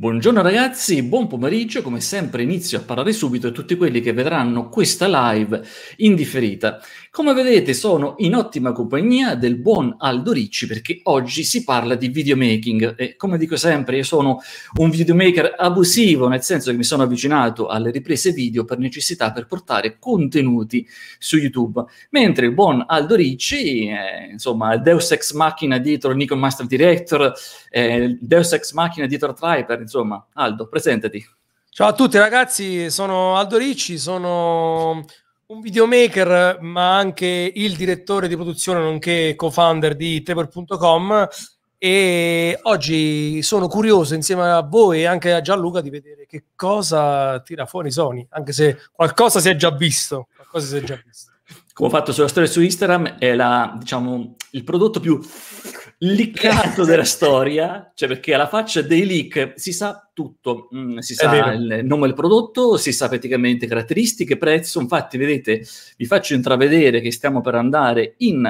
Buongiorno ragazzi, buon pomeriggio, come sempre inizio a parlare subito a tutti quelli che vedranno questa live in differita. Come vedete sono in ottima compagnia del buon Aldo Ricci perché oggi si parla di videomaking e come dico sempre io sono un videomaker abusivo nel senso che mi sono avvicinato alle riprese video per necessità per portare contenuti su YouTube, mentre il buon Aldo Ricci, eh, insomma il Deus Ex Machina dietro Nikon Master Director, eh, il Deus Ex Machina dietro Triper, insomma. Aldo, presentati. Ciao a tutti ragazzi, sono Aldo Ricci, sono un videomaker ma anche il direttore di produzione nonché co-founder di Trevor.com e oggi sono curioso insieme a voi e anche a Gianluca di vedere che cosa tira fuori Sony, anche se qualcosa si è già visto. Qualcosa si è già visto come ho fatto sulla storia su Instagram, è la, diciamo, il prodotto più liccato della storia, cioè perché alla faccia dei leak si sa tutto, mm, si sa il nome del prodotto, si sa praticamente caratteristiche, prezzo, infatti vedete, vi faccio intravedere che stiamo per andare in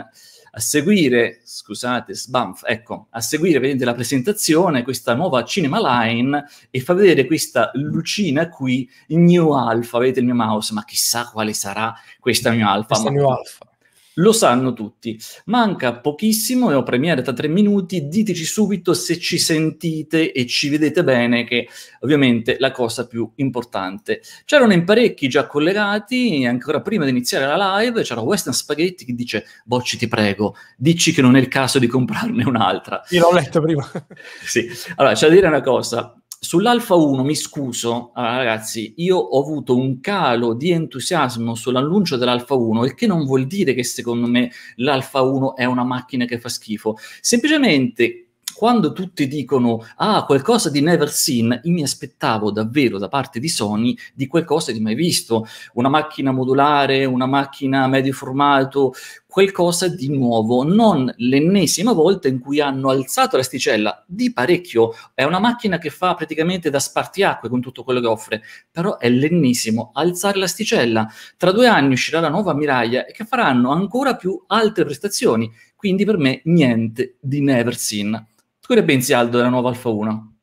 a seguire, scusate, sbamf, ecco, a seguire vedete la presentazione, questa nuova Cinema Line e fa vedere questa lucina qui, New Alpha, vedete il mio mouse, ma chissà quale sarà questa New Alpha. Questa ma... New Alpha. Lo sanno tutti. Manca pochissimo, e ho premiere da tre minuti. Diteci subito se ci sentite e ci vedete bene, che ovviamente è la cosa più importante. C'erano in parecchi già collegati, ancora prima di iniziare la live, c'era Western Spaghetti che dice Bocci ti prego, dici che non è il caso di comprarne un'altra. Io l'ho letto prima. sì, allora c'è da dire una cosa. Sull'Alfa 1, mi scuso, allora, ragazzi, io ho avuto un calo di entusiasmo sull'annuncio dell'Alfa 1, il che non vuol dire che secondo me l'Alfa 1 è una macchina che fa schifo. Semplicemente quando tutti dicono ah, qualcosa di never seen, io mi aspettavo davvero da parte di Sony di qualcosa di mai visto, una macchina modulare, una macchina medio formato, qualcosa di nuovo, non l'ennesima volta in cui hanno alzato l'asticella di parecchio. È una macchina che fa praticamente da spartiacque con tutto quello che offre, però è l'ennesimo alzare l'asticella. Tra due anni uscirà la nuova Miraglia e che faranno ancora più alte prestazioni. Quindi per me niente di never seen. Tu ne pensi, Aldo, della nuova Alfa 1?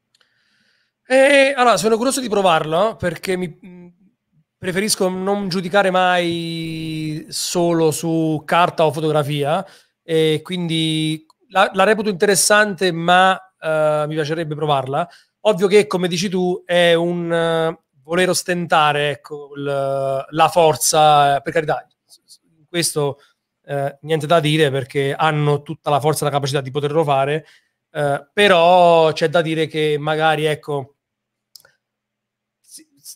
Eh, allora, sono curioso di provarlo perché mi, preferisco non giudicare mai solo su carta o fotografia e quindi la, la reputo interessante ma eh, mi piacerebbe provarla. Ovvio che, come dici tu, è un eh, voler ostentare ecco, l, la forza, eh, per carità, questo eh, niente da dire perché hanno tutta la forza e la capacità di poterlo fare eh, però c'è da dire che magari, ecco,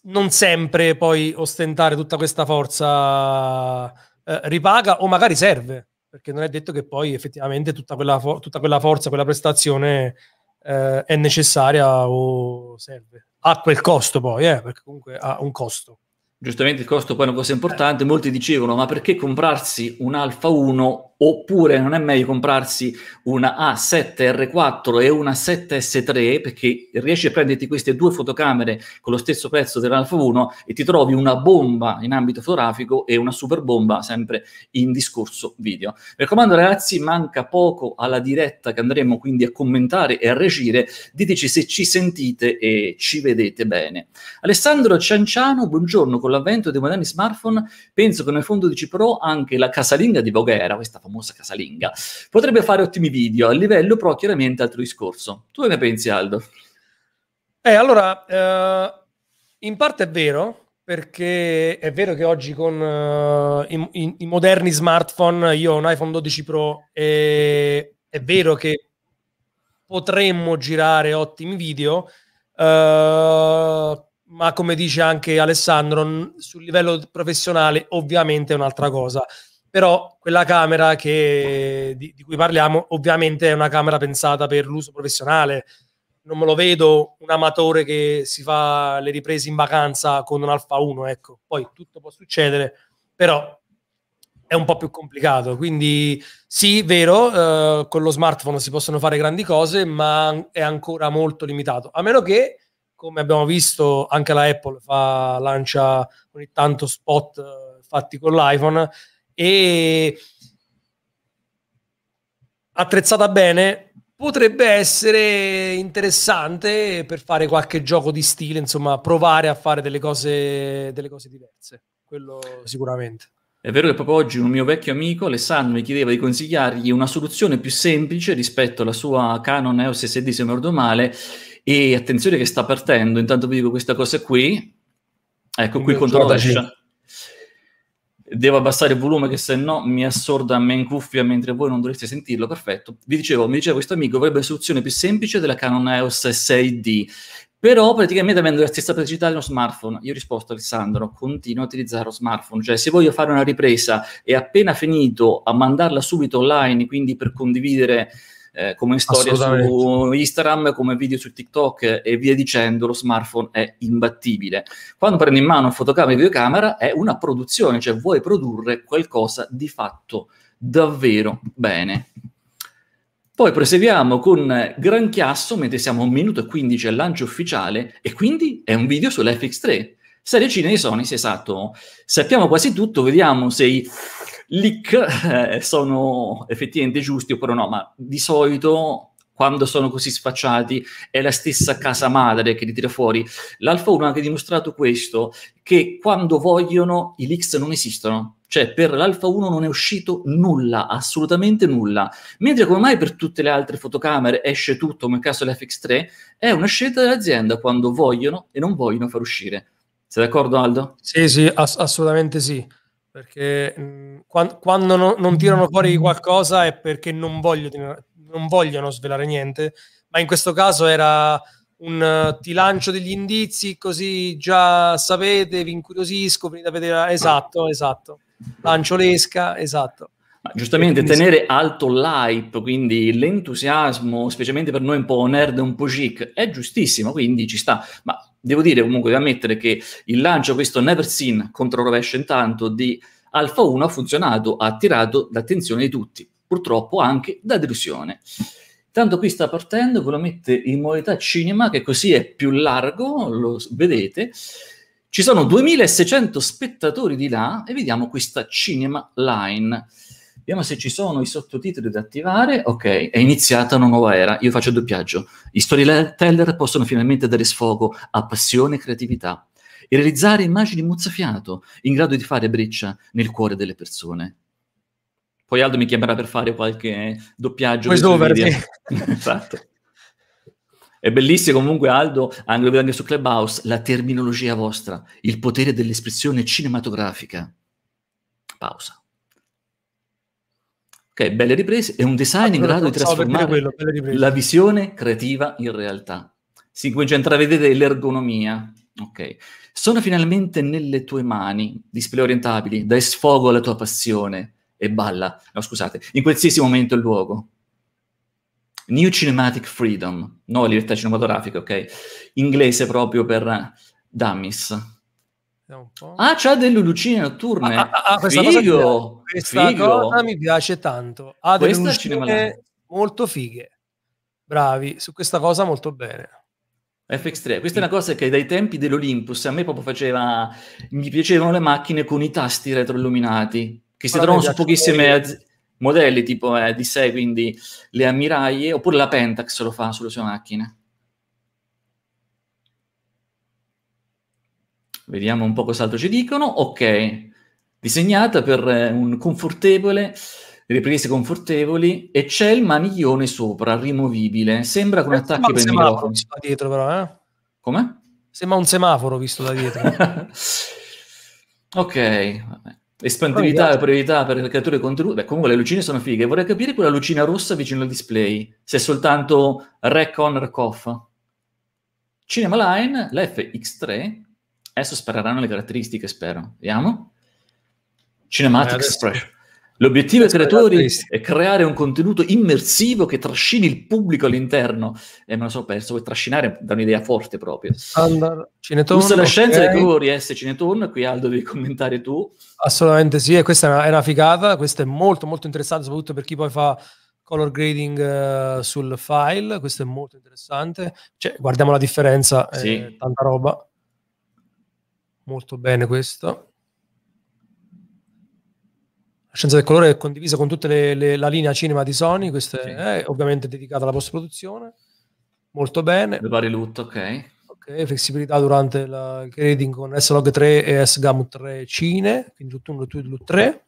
non sempre poi ostentare tutta questa forza eh, ripaga o magari serve, perché non è detto che poi effettivamente tutta quella, for- tutta quella forza, quella prestazione eh, è necessaria o serve. Ha quel costo poi, eh, perché comunque ha un costo. Giustamente il costo poi è una cosa importante, molti dicevano ma perché comprarsi un Alfa 1 Oppure non è meglio comprarsi una A7R4 e una 7S3 perché riesci a prenderti queste due fotocamere con lo stesso prezzo dell'Alfa 1 e ti trovi una bomba in ambito fotografico e una super bomba sempre in discorso video. Mi raccomando ragazzi, manca poco alla diretta che andremo quindi a commentare e a regire. Diteci se ci sentite e ci vedete bene. Alessandro Cianciano, buongiorno. Con l'avvento dei moderni smartphone penso che nel fondo di Cipro anche la casalinga di Voghera, questa famosa Mussa Casalinga, potrebbe fare ottimi video a livello, però chiaramente altro discorso. Tu ne pensi, Aldo? Eh, allora, eh, in parte è vero, perché è vero che oggi con uh, i, i, i, moderni smartphone, io ho un iPhone 12 Pro, e è vero che potremmo girare ottimi video, uh, ma come dice anche Alessandro, sul livello professionale ovviamente è un'altra cosa però quella camera che, di, di, cui parliamo ovviamente è una camera pensata per l'uso professionale. Non me lo vedo un amatore che si fa le riprese in vacanza con un Alfa 1, ecco. Poi tutto può succedere, però è un po' più complicato. Quindi sì, vero, eh, con lo smartphone si possono fare grandi cose, ma è ancora molto limitato. A meno che, come abbiamo visto, anche la Apple fa, lancia ogni tanto spot eh, fatti con l'iPhone e attrezzata bene potrebbe essere interessante per fare qualche gioco di stile, insomma, provare a fare delle cose, delle cose diverse, quello sicuramente. È vero che proprio oggi un mio vecchio amico, Alessandro, mi chiedeva di consigliargli una soluzione più semplice rispetto alla sua Canon EOS SD, se mi ricordo male, e attenzione che sta partendo, intanto vi dico questa cosa qui, ecco qui controlla la devo abbassare il volume che se no mi assorda me in cuffia mentre voi non dovreste sentirlo, perfetto. Vi dicevo, mi diceva questo amico, avrebbe una soluzione più semplice della Canon EOS 6D, però praticamente avendo la stessa praticità dello smartphone. Io ho risposto Alessandro, continuo a utilizzare lo smartphone, cioè se voglio fare una ripresa e appena finito a mandarla subito online, quindi per condividere eh, come storia su Instagram, come video su TikTok eh, e via dicendo, lo smartphone è imbattibile. Quando prendi in mano fotocamera e videocamera è una produzione, cioè vuoi produrre qualcosa di fatto davvero bene. Poi proseguiamo con Gran Chiasso, mentre siamo a un minuto e 15 al lancio ufficiale, e quindi è un video sull'FX3. Serie Cine di Sony, sì, esatto. Sappiamo quasi tutto, vediamo se i leak eh, sono effettivamente giusti oppure no, ma di solito quando sono così sfacciati è la stessa casa madre che li tira fuori. L'Alfa 1 ha anche dimostrato questo, che quando vogliono i leaks non esistono. Cioè, per l'Alfa 1 non è uscito nulla, assolutamente nulla. Mentre come mai per tutte le altre fotocamere esce tutto, come nel caso dell'FX3, è una scelta dell'azienda quando vogliono e non vogliono far uscire. Sei d'accordo, Aldo? Sì, sì, ass- assolutamente sì perché mh, mm, quando, quando no, non tirano fuori mm. qualcosa è perché non, voglio, non, vogliono svelare niente, ma in questo caso era un uh, ti lancio degli indizi così già sapete, vi incuriosisco, venite a vedere, esatto, esatto, lancio l'esca, esatto. Ma giustamente tenere alto l'hype, quindi l'entusiasmo, specialmente per noi un po' nerd, un po' chic, è giustissimo, quindi ci sta. Ma devo dire comunque, da ammettere che il lancio, questo never seen contro rovescio intanto di Alfa 1 ha funzionato, ha attirato l'attenzione di tutti, purtroppo anche da delusione. Tanto qui sta partendo, ve lo mette in modalità cinema, che così è più largo, lo vedete. Ci sono 2600 spettatori di là e vediamo questa cinema line vediamo se ci sono i sottotitoli da attivare, ok, è iniziata una nuova era, io faccio il doppiaggio. Gli storyteller possono finalmente dare sfogo a passione e creatività e realizzare immagini mozzafiato in grado di fare breccia nel cuore delle persone. Poi Aldo mi chiamerà per fare qualche doppiaggio. Voice over, sì. esatto. È bellissimo comunque Aldo, anche, anche su Clubhouse, la terminologia vostra, il potere dell'espressione cinematografica. Pausa. Ok, belle riprese e un design in grado di trasformare quello, la visione creativa in realtà. Si comincia a vedere l'ergonomia. Ok, sono finalmente nelle tue mani, display orientabili, dai sfogo alla tua passione e balla, no scusate, in qualsiasi momento e luogo. New Cinematic Freedom, no libertà cinematografica, ok? Inglese proprio per dummies Ah, c'ha delle lucine notturne. Ah, ah, ah questa, figo, cosa, questa cosa mi piace tanto. Ha delle questa lucine molto fighe. Bravi, su questa cosa molto bene. FX3, questa è una cosa che dai tempi dell'Olympus a me proprio faceva. Mi piacevano le macchine con i tasti retroilluminati che si trovano su pochissime az- modelli tipo eh, D6, quindi le ammiraglie, oppure la Pentax lo fa sulle sue macchine. Vediamo un po' cos'altro ci dicono. Ok, disegnata per eh, un confortevole, riprese confortevoli e c'è il maniglione sopra, rimovibile. Sembra con eh, attacchi per il microfono. dietro però, eh? Come? Sembra un semaforo visto da dietro. ok, vabbè. Espantività e priorità per le creature contenute. Beh, comunque le lucine sono fighe. Vorrei capire quella lucina rossa vicino al display, se è soltanto rec on, rec off. Cinema Line, la FX3, Adesso spareranno le caratteristiche, spero. Vediamo. Cinematic eh, Expression. L'obiettivo dei creatori è creare un contenuto immersivo che trascini il pubblico all'interno. E eh, me lo sono perso, vuoi trascinare da un'idea forte proprio. Allora, Cineton, la scienza okay. dei colori, eh, S Cineton, qui Aldo devi commentare tu. Assolutamente sì, e questa è una, è una figata, questa è molto molto interessante, soprattutto per chi poi fa color grading uh, sul file, questo è molto interessante. Cioè, guardiamo la differenza, sì. tanta roba molto bene questo. La scienza del colore è condivisa con tutta la linea cinema di Sony, questa sì. è eh, ovviamente dedicata alla post-produzione, molto bene. Le vari loot, ok. Ok, flessibilità durante la, il grading con S-Log 3 e s gamut 3 Cine, quindi loot 1, loot 2, loot 3.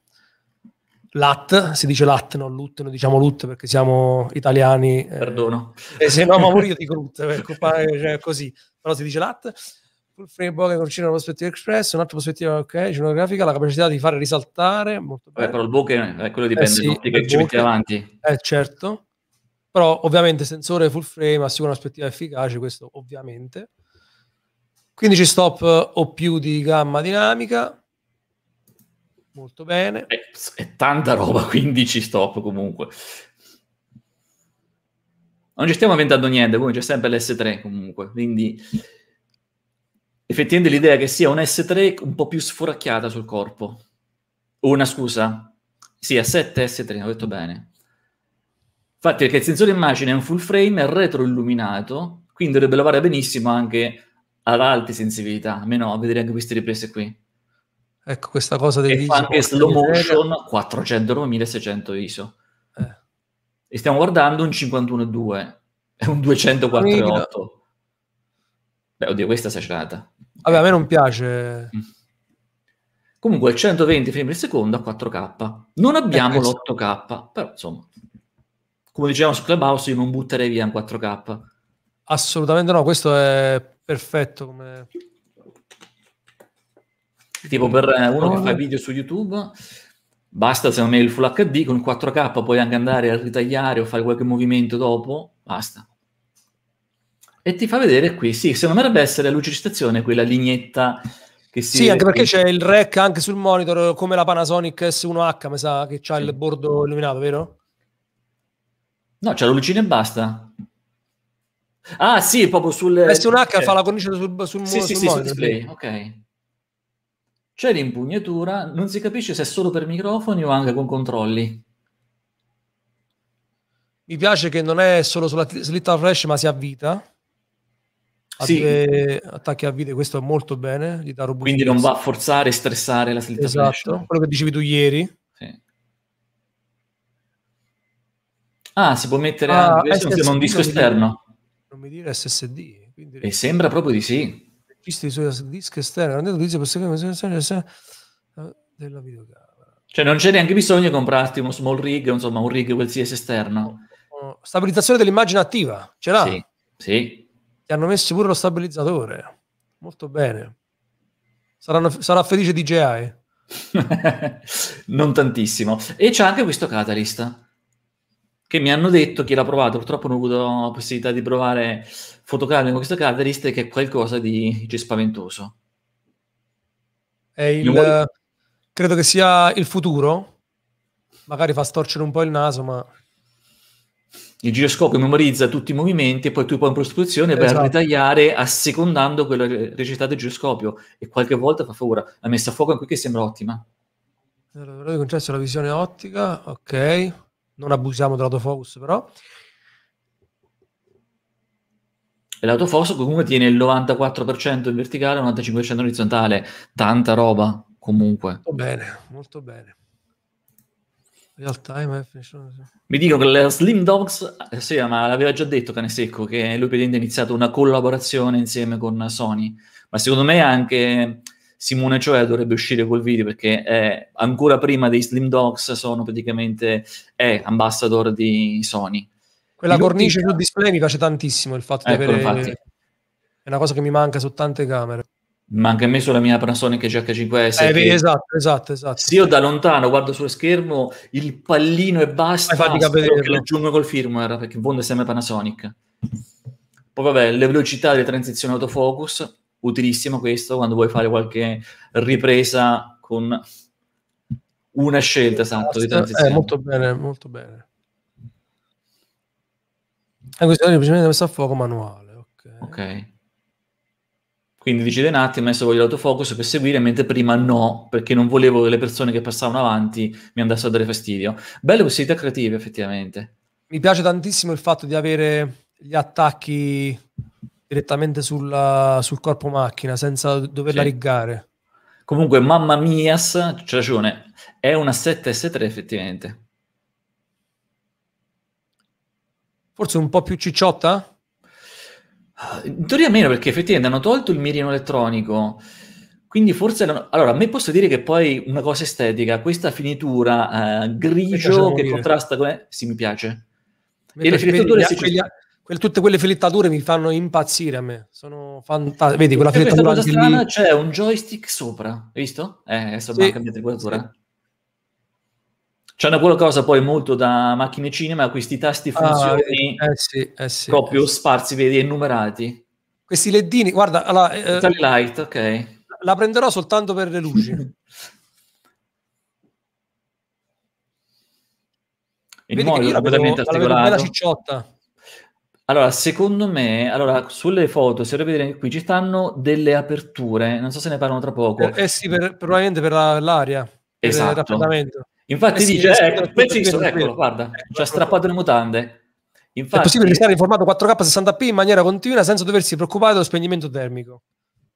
LAT, si dice LAT, non LUT, noi diciamo LUT perché siamo italiani. Eh, Perdono. Eh, e se no, ma io dico LUT, eh, cioè, così, però si dice LAT full frame bokeh con una prospettiva express, un'altra prospettiva ok, cinematografica, la capacità di fare risaltare, molto bene. Beh, però il bokeh, è quello eh dipende eh sì, che ci metti davanti. Eh certo, però ovviamente sensore full frame assicura una prospettiva efficace, questo ovviamente. 15 stop eh, o più di gamma dinamica, molto bene. È, eh, è tanta roba, 15 stop comunque. Non ci stiamo inventando niente, comunque c'è sempre l'S3 comunque, quindi effettivamente l'idea che sia un S3 un po' più sforacchiata sul corpo. Una scusa, sì, A7 S3, ho detto bene. Infatti, perché il sensore immagine è un full frame, è retroilluminato, quindi dovrebbe lavorare benissimo anche ad alte sensibilità, almeno a vedere anche queste riprese qui. Ecco, questa cosa del ISO. anche slow motion 400 1600 ISO. Eh. E stiamo guardando un 51.2, è un 248. Amico. Beh, oddio, questa è esagerata. Vabbè, a me ecco. non piace. Mm. Comunque, il 120 frame per secondo a 4K. Non abbiamo ecco. l'8K, però insomma, come dicevamo su Clubhouse, io non butterei via un 4K. Assolutamente no, questo è perfetto come... Tipo per eh, uno che fa video su YouTube, basta se non me il Full HD, con 4K puoi anche andare a ritagliare o fare qualche movimento dopo, basta. E ti fa vedere qui, sì, secondo me dovrebbe essere la luce di stazione quella lignetta che si... Sì, anche perché c'è il rack anche sul monitor, come la Panasonic S1H, mi sa, che c'ha sì. il bordo illuminato, vero? No, c'è la lucina e basta. Ah, sì, proprio sul... S1H eh. fa la cornice sul, sul, sì, mu- sì, sul, sì, sul display, ok. C'è l'impugnatura, non si capisce se è solo per microfoni o anche con controlli. Mi piace che non è solo sulla t- slitta flash, ma si avvita sì. attacchi a vite, questo è molto bene. Gli dà Quindi non va a forzare e stressare la salita Esatto, quello che dicevi tu ieri. Sì. Ah, si può mettere ah, anche SSD, un disco esterno. non mi dire SSD. Quindi... E sembra proprio di sì. Registri sul dischi esterni, non utilizzo per seconda eh, della videocamera. Cioè non c'è neanche bisogno di comprarti uno small rig, insomma un rig qualsiasi esterno. Stabilizzazione dell'immagine attiva, ce l'ha? Sì, sì. Ti hanno messo pure lo stabilizzatore. Molto bene. Saranno, sarà felice DJI? non tantissimo. E c'è anche questo Catalyst che mi hanno detto chi l'ha provato, purtroppo non ho avuto la possibilità di provare fotocamere con questo Catalyst che è qualcosa di cioè, spaventoso. È il, vuoi... credo che sia il futuro, magari fa storcere un po' il naso, ma il giroscopio memorizza tutti i movimenti e poi tu poi in prostituzione esatto. a ritagliare assecondando quella velocità del giroscopio e qualche volta fa paura. La messa a fuoco anche qui sembra ottima. Allora, però concesso la visione ottica, ok. Non abusiamo dell'autofocus però. E l'autofocus comunque tiene il 94% in verticale e il 95% in orizzontale. Tanta roba comunque. Molto bene, molto bene. Real time eh, Mi dico che la Slim Dogs, eh, sì, ma l'aveva già detto Canesecco che lui ha iniziato una collaborazione insieme con Sony, ma secondo me anche Simone Cioè dovrebbe uscire col video perché è ancora prima dei Slim Dogs sono praticamente è ambassador di Sony. Quella cornice sul display mi piace tantissimo il fatto ecco, di avere... Infatti. È una cosa che mi manca su tante camere ma anche a me sulla mia Panasonic GH5S. Eh, esatto, esatto, esatto. Se io da lontano guardo sullo schermo il pallino e basta, che lo aggiungo col firmware, perché in fondo è sempre Panasonic. Poi vabbè, le velocità delle transizioni autofocus, utilissimo questo quando vuoi fare qualche ripresa con una scelta, esatto, di eh, transizione. Eh, molto bene, molto bene. E eh, questo è semplicemente messa a fuoco manuale, ok. okay. Quindi decide un attimo, adesso voglio l'autofocus per seguire, mentre prima no, perché non volevo che le persone che passavano avanti mi andassero a dare fastidio. Belle possibilità creative, effettivamente. Mi piace tantissimo il fatto di avere gli attacchi direttamente sulla, sul corpo macchina, senza doverla sì. riggare. Comunque, mamma mia, c'è ragione, è una 7S3 effettivamente. Forse un po' più cicciotta? In teoria meno, perché effettivamente hanno tolto il mirino elettronico. Quindi forse... Allora, a me posso dire che poi una cosa estetica, questa finitura eh, grigio che contrasta con... Eh, sì, mi piace. Mi e le filettature... Si... Quegli... Quelle, tutte quelle filettature mi fanno impazzire a me. Sono fantastiche. Vedi, quella filettatura... Strana, lì... C'è un joystick sopra, hai visto? Eh, adesso sì. abbiamo cambiato inquadratura. Sì. C'è C'hanno cosa poi molto da macchine cinema, questi tasti ah, funzioni ah, eh, sì, eh, sì, proprio eh, sì. sparsi, vedi, enumerati. Questi leddini, guarda... Allora, eh, eh light, ok. La prenderò soltanto per le luci. Il modo è completamente articolato. cicciotta. Allora, secondo me, allora, sulle foto, se vedere qui, ci stanno delle aperture, non so se ne parlano tra poco. Eh, eh sì, per, probabilmente per la, l'aria, esatto. per il esatto. raffreddamento. Infatti eh sì, dice, ecco, eh, eh, Benson, eccolo, guarda, ci ha strappato le mutande. Infatti, è possibile restare in formato 4K 60p in maniera continua senza doversi preoccupare dello spegnimento termico.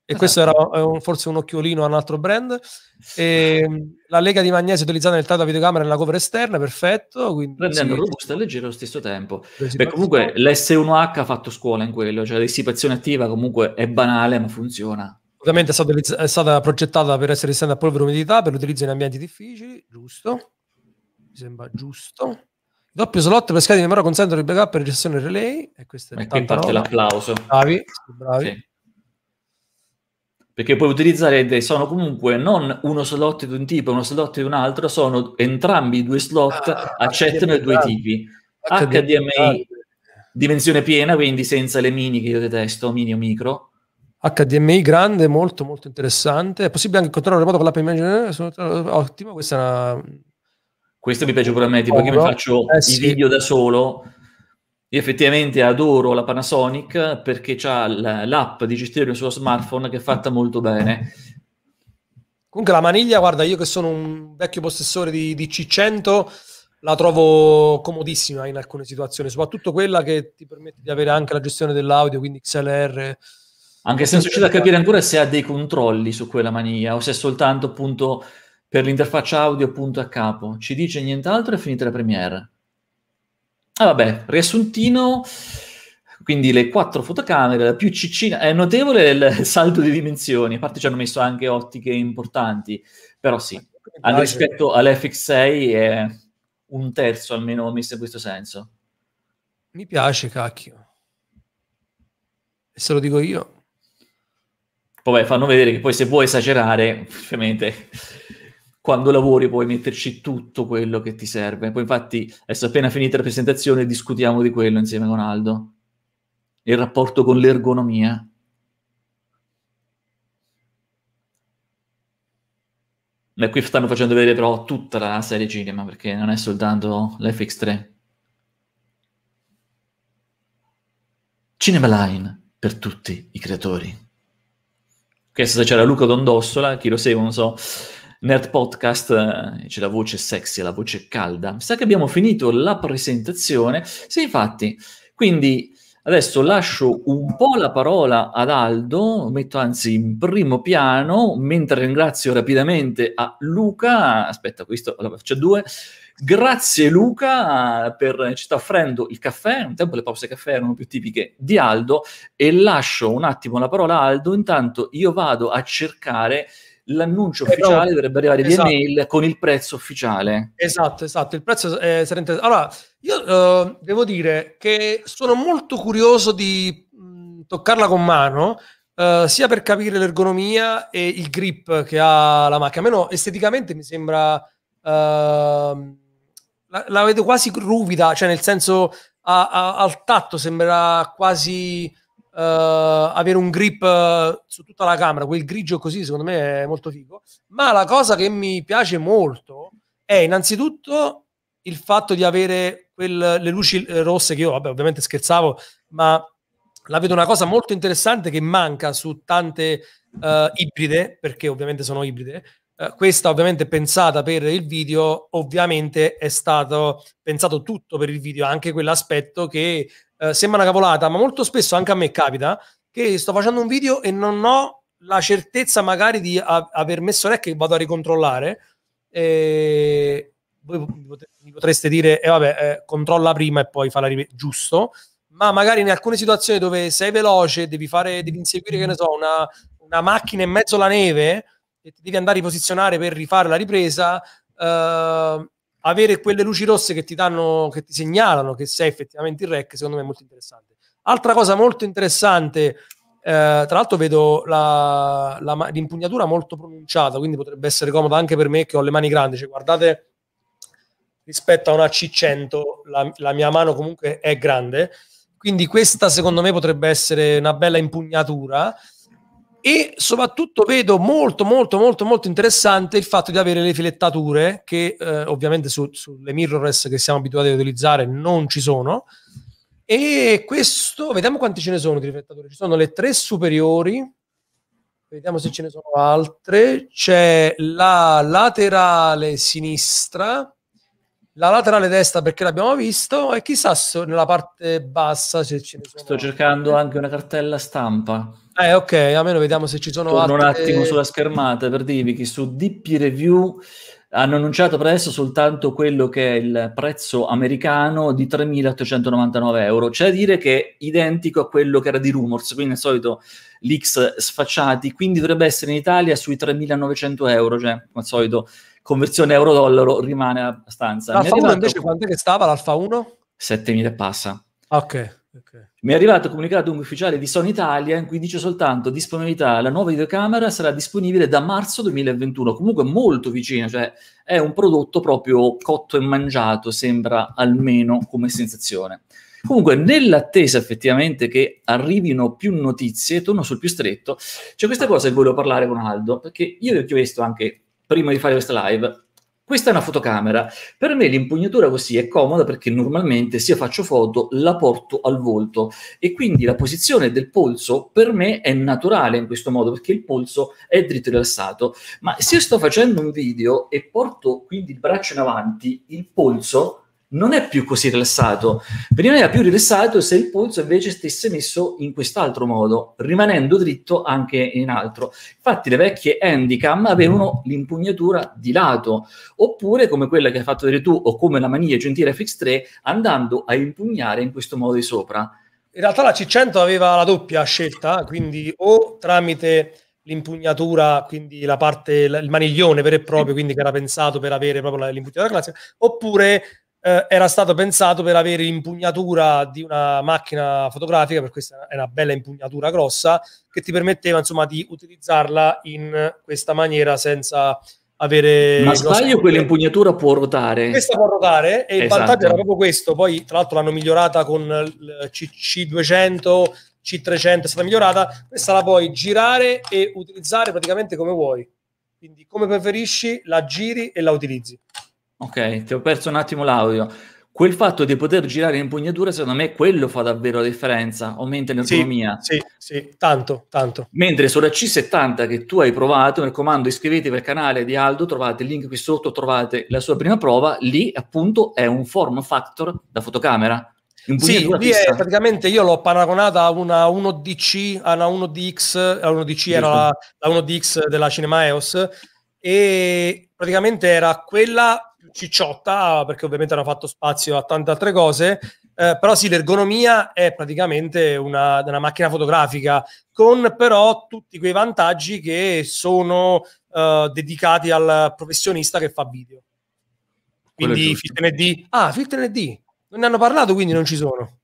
E esatto. questo era un, forse un occhiolino a un altro brand. E mm, la lega di magnesio utilizzata nel tratto della videocamera nella cover esterna, perfetto. Quindi, Rendendo sì, robusta e leggera allo stesso tempo. Beh, comunque l'S1H ha fatto scuola in quello, cioè dissipazione attiva comunque è banale ma funziona. Ovviamente è stata, è stata progettata per essere resistente a polvere e umidità per l'utilizzo in ambienti difficili, giusto? Mi sembra giusto. doppio slot per schede di memoria consentono il backup per gestione relay. E questo è e qui parte l'applauso. Bravi, bravi. Sì. Perché puoi utilizzare, sono comunque non uno slot di un tipo e uno slot di un altro, sono entrambi i due slot, ah, accettano i due tipi. HDMI, HDMI dimensione piena, quindi senza le mini che io detesto, mini o micro, HDMI grande, molto molto interessante. È possibile anche controllare remoto con l'app Imagine? Eh, sono ottimo, questa è una... Questo mi piace pure a me, tipo oh, che mi faccio eh, i sì. video da solo. Io effettivamente adoro la Panasonic perché ha l'app di gestione sullo smartphone che è fatta molto bene. Comunque la maniglia, guarda, io che sono un vecchio possessore di, di C100 la trovo comodissima in alcune situazioni, soprattutto quella che ti permette di avere anche la gestione dell'audio, quindi XLR, anche se non si riuscito a capire ancora se ha dei controlli su quella mania o se è soltanto appunto per l'interfaccia audio punto a capo. Ci dice nient'altro e finita la premiere. Ah vabbè, riassuntino, quindi le quattro fotocamere, la più ciccina, è notevole il salto di dimensioni, a parte ci hanno messo anche ottiche importanti, però sì, al rispetto all'FX6 è un terzo almeno messo in questo senso. Mi piace, cacchio. E se lo dico io. Vabbè, fanno vedere che poi se vuoi esagerare, ovviamente quando lavori puoi metterci tutto quello che ti serve. Poi infatti, adesso appena finita la presentazione, discutiamo di quello insieme con Aldo. Il rapporto con l'ergonomia. E qui stanno facendo vedere però tutta la serie cinema, perché non è soltanto l'FX3. Cinema Line per tutti i creatori. Questa c'era Luca Dondossola, chi lo segue non so, Nerd Podcast, eh, c'è la voce sexy, la voce calda. Mi sa che abbiamo finito la presentazione. Sì, infatti, quindi adesso lascio un po' la parola ad Aldo, metto anzi in primo piano, mentre ringrazio rapidamente a Luca, aspetta, questo, allora, c'è due, Grazie Luca per ci sta offrendo il caffè, un tempo le pause caffè erano più tipiche di Aldo e lascio un attimo la parola a Aldo, intanto io vado a cercare l'annuncio eh, ufficiale però, dovrebbe arrivare esatto. via mail con il prezzo ufficiale. Esatto, esatto, il prezzo è, eh, sarà interessante. Allora, io uh, devo dire che sono molto curioso di mh, mm, toccarla con mano, uh, sia per capire l'ergonomia e il grip che ha la macchina. Almeno esteticamente mi sembra... Uh, la, la vedo quasi ruvida, cioè nel senso a, a, al tatto sembra quasi uh, avere un grip uh, su tutta la camera, quel grigio così secondo me è molto figo, ma la cosa che mi piace molto è innanzitutto il fatto di avere quel, le luci eh, rosse che io vabbè, ovviamente scherzavo, ma la vedo una cosa molto interessante che manca su tante uh, ibride, perché ovviamente sono ibride, eh, questa ovviamente pensata per il video, ovviamente è stato pensato tutto per il video, anche quell'aspetto che eh, sembra una cavolata, ma molto spesso anche a me capita che sto facendo un video e non ho la certezza magari di a- aver messo rec che vado a ricontrollare. E voi mi potreste dire, eh, vabbè, eh, controlla prima e poi fa la ripeto, giusto, ma magari in alcune situazioni dove sei veloce, devi, fare, devi inseguire, che ne so, una, una macchina in mezzo alla neve, e ti devi andare a posizionare per rifare la ripresa, eh, avere quelle luci rosse che ti, danno, che ti segnalano che sei effettivamente in rec, secondo me è molto interessante. Altra cosa molto interessante, eh, tra l'altro vedo la, la, l'impugnatura molto pronunciata, quindi potrebbe essere comoda anche per me che ho le mani grandi, cioè guardate rispetto a una C100 la, la mia mano comunque è grande, quindi questa secondo me potrebbe essere una bella impugnatura. E soprattutto vedo molto, molto, molto, molto interessante il fatto di avere le filettature che eh, ovviamente su, sulle mirrorless che siamo abituati ad utilizzare non ci sono. E questo, vediamo quanti ce ne sono di riflettature. Ci sono le tre superiori, vediamo se ce ne sono altre. C'è la laterale sinistra, la laterale destra perché l'abbiamo visto e chissà se nella parte bassa se ce ne sono sto cercando anche una cartella stampa eh ok almeno vediamo se ci sono Torno altre... un attimo sulla schermata per dirvi che su DP Review hanno annunciato per adesso soltanto quello che è il prezzo americano di 3.899 euro. C'è da dire che è identico a quello che era di Rumors, quindi al solito l'X sfacciati, quindi dovrebbe essere in Italia sui 3.900 euro, cioè come al solito conversione euro-dollaro rimane abbastanza. stanza. L'Alfa 1 invece quanto che stava l'Alfa 1? 7.000 e passa. Ok, ok. Mi è arrivato comunicato un ufficiale di Sony Italia in cui dice soltanto disponibilità, la nuova videocamera sarà disponibile da marzo 2021, comunque molto vicino, cioè è un prodotto proprio cotto e mangiato, sembra almeno come sensazione. Comunque, nell'attesa effettivamente che arrivino più notizie, torno sul più stretto, c'è questa cosa che volevo parlare con Aldo, perché io gli ho chiesto anche prima di fare questa live, questa è una fotocamera. Per me l'impugnatura così è comoda perché normalmente se faccio foto la porto al volto e quindi la posizione del polso per me è naturale in questo modo perché il polso è dritto e rilassato. Ma se sto facendo un video e porto quindi il braccio in avanti, il polso non è più così rilassato. Prima era più rilassato se il polso invece stesse messo in quest'altro modo, rimanendo dritto anche in altro. Infatti le vecchie handicam avevano l'impugnatura di lato, oppure come quella che hai fatto vedere tu, o come la maniglia gentile FX3, andando a impugnare in questo modo di sopra. In realtà la C100 aveva la doppia scelta, quindi o tramite l'impugnatura, quindi la parte, il maniglione vero e proprio, quindi che era pensato per avere proprio l'impugnatura classica, oppure eh, era stato pensato per avere l'impugnatura di una macchina fotografica, per questa è una bella impugnatura grossa, che ti permetteva insomma di utilizzarla in questa maniera senza avere... Ma sbaglio quell'impugnatura può ruotare. Questa può ruotare e esatto. il vantaggio era proprio questo, poi tra l'altro l'hanno migliorata con il CC200, C300 è stata migliorata, questa la puoi girare e utilizzare praticamente come vuoi. Quindi come preferisci la giri e la utilizzi. Ok, ti ho perso un attimo l'audio. Quel fatto di poter girare l'impugnatura, secondo me, quello fa davvero la differenza, aumenta l'autonomia. Sì, sì, sì, tanto, tanto. Mentre sulla C70 che tu hai provato, mi raccomando, iscrivetevi al canale di Aldo, trovate il link qui sotto, trovate la sua prima prova, lì appunto è un form factor da fotocamera. Sì, lì è, praticamente io l'ho paragonata a una 1DC, a una 1DX, la 1DC era la, la 1DX della Cinema EOS, e praticamente era quella cicciotta, perché ovviamente hanno fatto spazio a tante altre cose, eh, però sì, l'ergonomia è praticamente una, una, macchina fotografica, con però tutti quei vantaggi che sono eh, dedicati al professionista che fa video. Quindi Filter ND. Ah, Filter ND. Non ne hanno parlato, quindi non ci sono.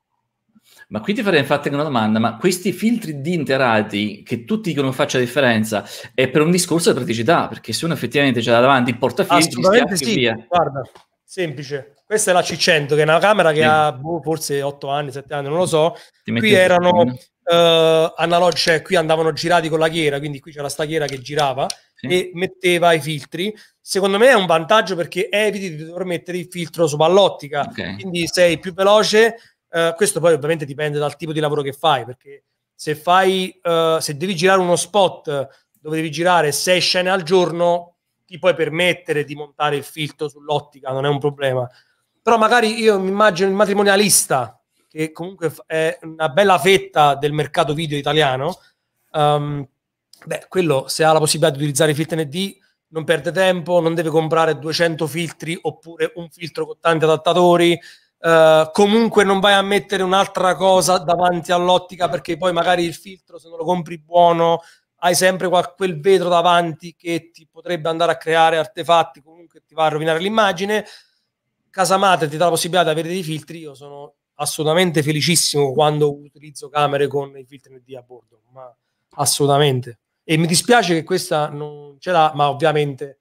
Ma qui ti farei infatti una domanda, ma questi filtri di interati che tutti dicono faccia differenza è per un discorso di praticità, perché se uno effettivamente c'è davanti il portafoglio, assolutamente sì, via. guarda, semplice. Questa è la C100 che è una camera che sì. ha boh, forse 8 anni, 7 anni, non lo so. Ti qui erano uh, analog, cioè qui andavano girati con la ghiera, quindi qui c'era sta ghiera che girava sì. e metteva i filtri. Secondo me è un vantaggio perché eviti di dover mettere il filtro su pallottica, okay. quindi sei più veloce eh, questo poi ovviamente dipende dal tipo di lavoro che fai, perché se fai, uh, se devi girare uno spot dove devi girare sei scene al giorno, ti puoi permettere di montare il filtro sull'ottica, non è un problema. Però magari io mi immagino il matrimonialista, che comunque è una bella fetta del mercato video italiano, um, beh, quello se ha la possibilità di utilizzare i filtri ND non perde tempo, non deve comprare 200 filtri oppure un filtro con tanti adattatori, eh, comunque non vai a mettere un'altra cosa davanti all'ottica perché poi magari il filtro se non lo compri buono hai sempre quel vetro davanti che ti potrebbe andare a creare artefatti comunque ti va a rovinare l'immagine Casamate ti dà la possibilità di avere dei filtri io sono assolutamente felicissimo quando utilizzo camere con i filtri ND a bordo ma assolutamente e mi dispiace che questa non ce l'ha ma ovviamente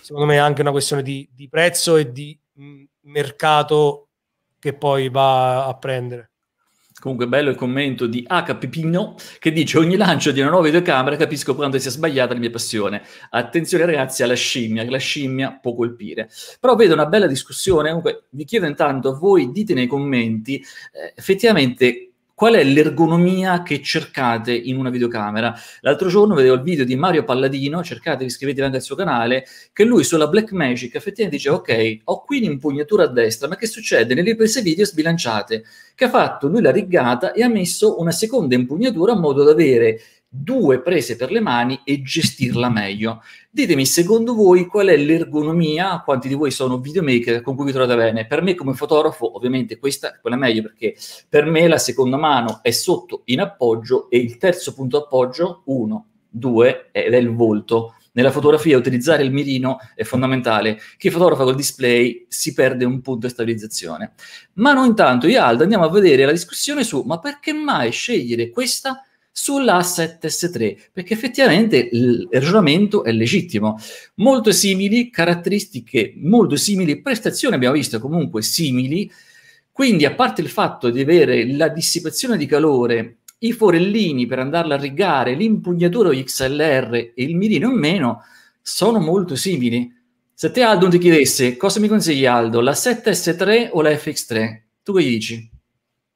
secondo me è anche una questione di, di prezzo e di mh, mm, mercato che poi va a prendere. Comunque bello il commento di H. Pipino che dice ogni lancio di una nuova videocamera capisco quanto sia sbagliata la mia passione. Attenzione ragazzi alla scimmia, che la scimmia può colpire. Però vedo una bella discussione, comunque vi chiedo intanto, voi dite nei commenti eh, effettivamente qual è l'ergonomia che cercate in una videocamera. L'altro giorno vedevo il video di Mario Palladino, cercate, iscrivetevi anche al suo canale, che lui sulla Blackmagic effettivamente dice ok, ho qui l'impugnatura a destra, ma che succede? Nelle riprese video sbilanciate, che ha fatto lui la riggata e ha messo una seconda impugnatura in modo da avere due prese per le mani e gestirla meglio. Ditemi, secondo voi, qual è l'ergonomia? Quanti di voi sono videomaker con cui vi trovate bene? Per me, come fotografo, ovviamente questa è quella meglio perché per me la seconda mano è sotto in appoggio e il terzo punto appoggio, uno, due, ed è il volto. Nella fotografia utilizzare il mirino è fondamentale. Chi fotografa col display si perde un punto di stabilizzazione. Ma noi intanto, io andiamo a vedere la discussione su ma perché mai scegliere questa sulla 7 S3, perché effettivamente il ragionamento è legittimo. Molto simili, caratteristiche molto simili, prestazioni abbiamo visto comunque simili, quindi a parte il fatto di avere la dissipazione di calore, i forellini per andarla a rigare, l'impugnatura XLR e il mirino in meno, sono molto simili. Se te Aldo ti chiedesse cosa mi consigli Aldo, la 7S3 o la FX3, tu che dici?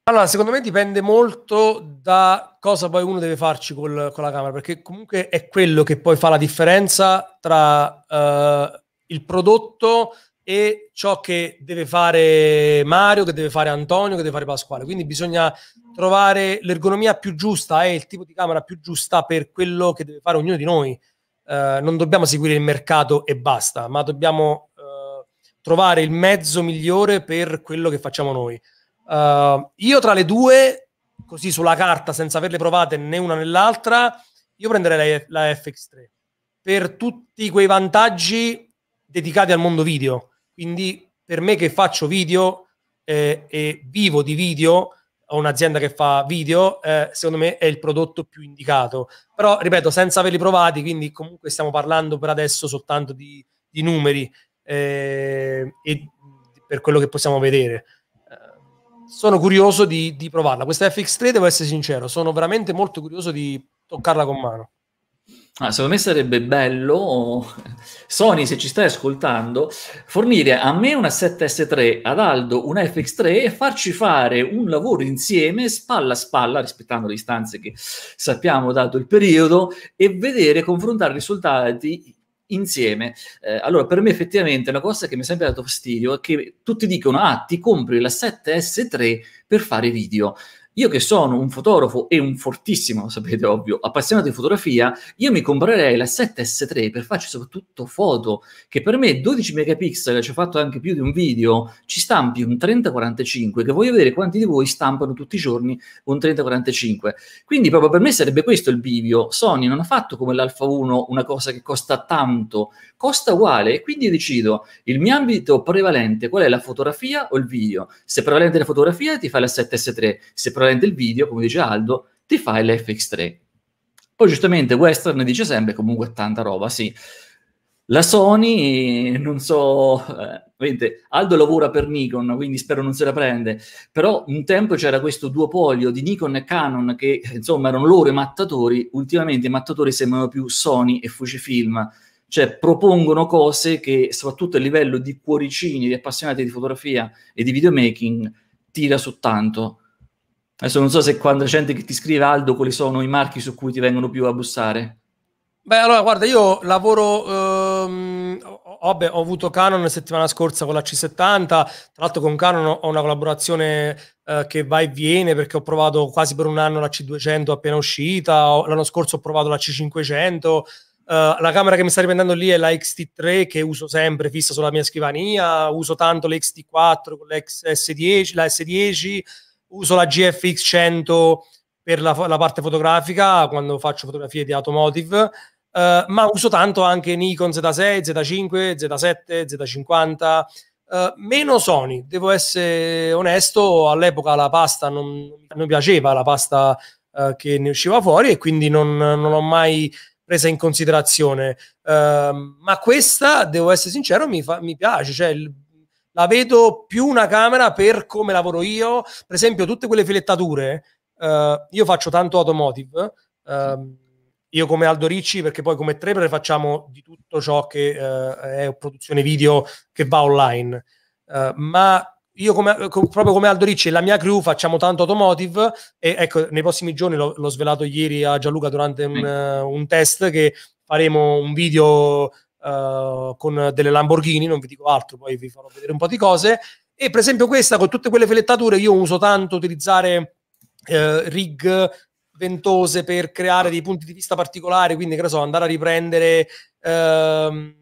Allora, secondo me dipende molto da cosa poi uno deve farci col, con la camera, perché comunque è quello che poi fa la differenza tra uh, il prodotto e ciò che deve fare Mario, che deve fare Antonio, che deve fare Pasquale. Quindi bisogna trovare l'ergonomia più giusta e il tipo di camera più giusta per quello che deve fare ognuno di noi. Uh, non dobbiamo seguire il mercato e basta, ma dobbiamo uh, trovare il mezzo migliore per quello che facciamo noi. Uh, io tra le due così sulla carta senza averle provate né una né l'altra, io prenderei la, la FX3 per tutti quei vantaggi dedicati al mondo video. Quindi per me che faccio video eh, e vivo di video, ho un'azienda che fa video, eh, secondo me è il prodotto più indicato. Però, ripeto, senza averli provati, quindi comunque stiamo parlando per adesso soltanto di, di numeri eh, e per quello che possiamo vedere sono curioso di, di provarla. Questa FX3, devo essere sincero, sono veramente molto curioso di toccarla con mano. Ah, secondo me sarebbe bello, Sony, se ci stai ascoltando, fornire a me una 7S3, ad Aldo una FX3 e farci fare un lavoro insieme, spalla a spalla, rispettando le distanze che sappiamo dato il periodo, e vedere, confrontare i risultati insieme. Eh, allora, per me effettivamente la cosa che mi è sempre dato fastidio è che tutti dicono, ah, ti compri la 7S3 per fare video. Io che sono un fotografo e un fortissimo, lo sapete ovvio, appassionato di fotografia, io mi comprerei la 7S3 per farci soprattutto foto, che per me 12 megapixel, ci ho fatto anche più di un video, ci stampi un 3045, che voglio vedere quanti di voi stampano tutti i giorni un 3045. Quindi proprio per me sarebbe questo il bivio. Sony non ha fatto come l'Alfa 1 una cosa che costa tanto, costa uguale quindi io decido il mio ambito prevalente, qual è la fotografia o il video. Se prevalente la fotografia ti fai la 7S3, se prevalente equivalente il video, come dice Aldo, ti fai l'FX3. Poi giustamente Western dice sempre comunque tanta roba, sì. La Sony, non so, eh, ovviamente Aldo lavora per Nikon, quindi spero non se la prende, però un tempo c'era questo duopolio di Nikon e Canon che insomma erano loro i mattatori, ultimamente i mattatori sembrano più Sony e Fujifilm, cioè propongono cose che soprattutto a livello di cuoricini, di appassionati di fotografia e di videomaking, tira su tanto. Adesso non so se quando c'è gente che ti scrive, Aldo, quali sono i marchi su cui ti vengono più a bussare? Beh, allora, guarda, io lavoro... Ehm, ho, ho avuto Canon la settimana scorsa con la C70, tra l'altro con Canon ho una collaborazione eh, che va e viene perché ho provato quasi per un anno la C200 appena uscita, l'anno scorso ho provato la C500, Uh, eh, la camera che mi sta riprendendo lì è la XT3 che uso sempre fissa sulla mia scrivania, uso tanto l'XT4 con l'XS10, la S10, uso la GFX 100 per la, la parte fotografica quando faccio fotografie di automotive, eh, ma uso tanto anche Nikon Z6, Z5, Z7, Z50, eh, meno Sony. Devo essere onesto, all'epoca la pasta non, non piaceva, la pasta eh, che ne usciva fuori e quindi non, non l'ho mai presa in considerazione. Ehm, ma questa, devo essere sincero, mi, fa, mi piace, cioè il la vedo più una camera per come lavoro io. Per esempio, tutte quelle filettature, eh, io faccio tanto automotive, eh, io come Aldo Ricci, perché poi come Trepre facciamo di tutto ciò che eh, è produzione video che va online. Eh, ma io come, proprio come Aldo Ricci e la mia crew facciamo tanto automotive e ecco nei prossimi giorni l'ho, l'ho svelato ieri a Gianluca durante un, mm. uh, un, test che faremo un video eh, con delle Lamborghini, non vi dico altro, poi vi farò vedere un po' di cose. E per esempio questa con tutte quelle filettature io uso tanto utilizzare eh, rig ventose per creare dei punti di vista particolari, quindi che ne so, andare a riprendere ehm,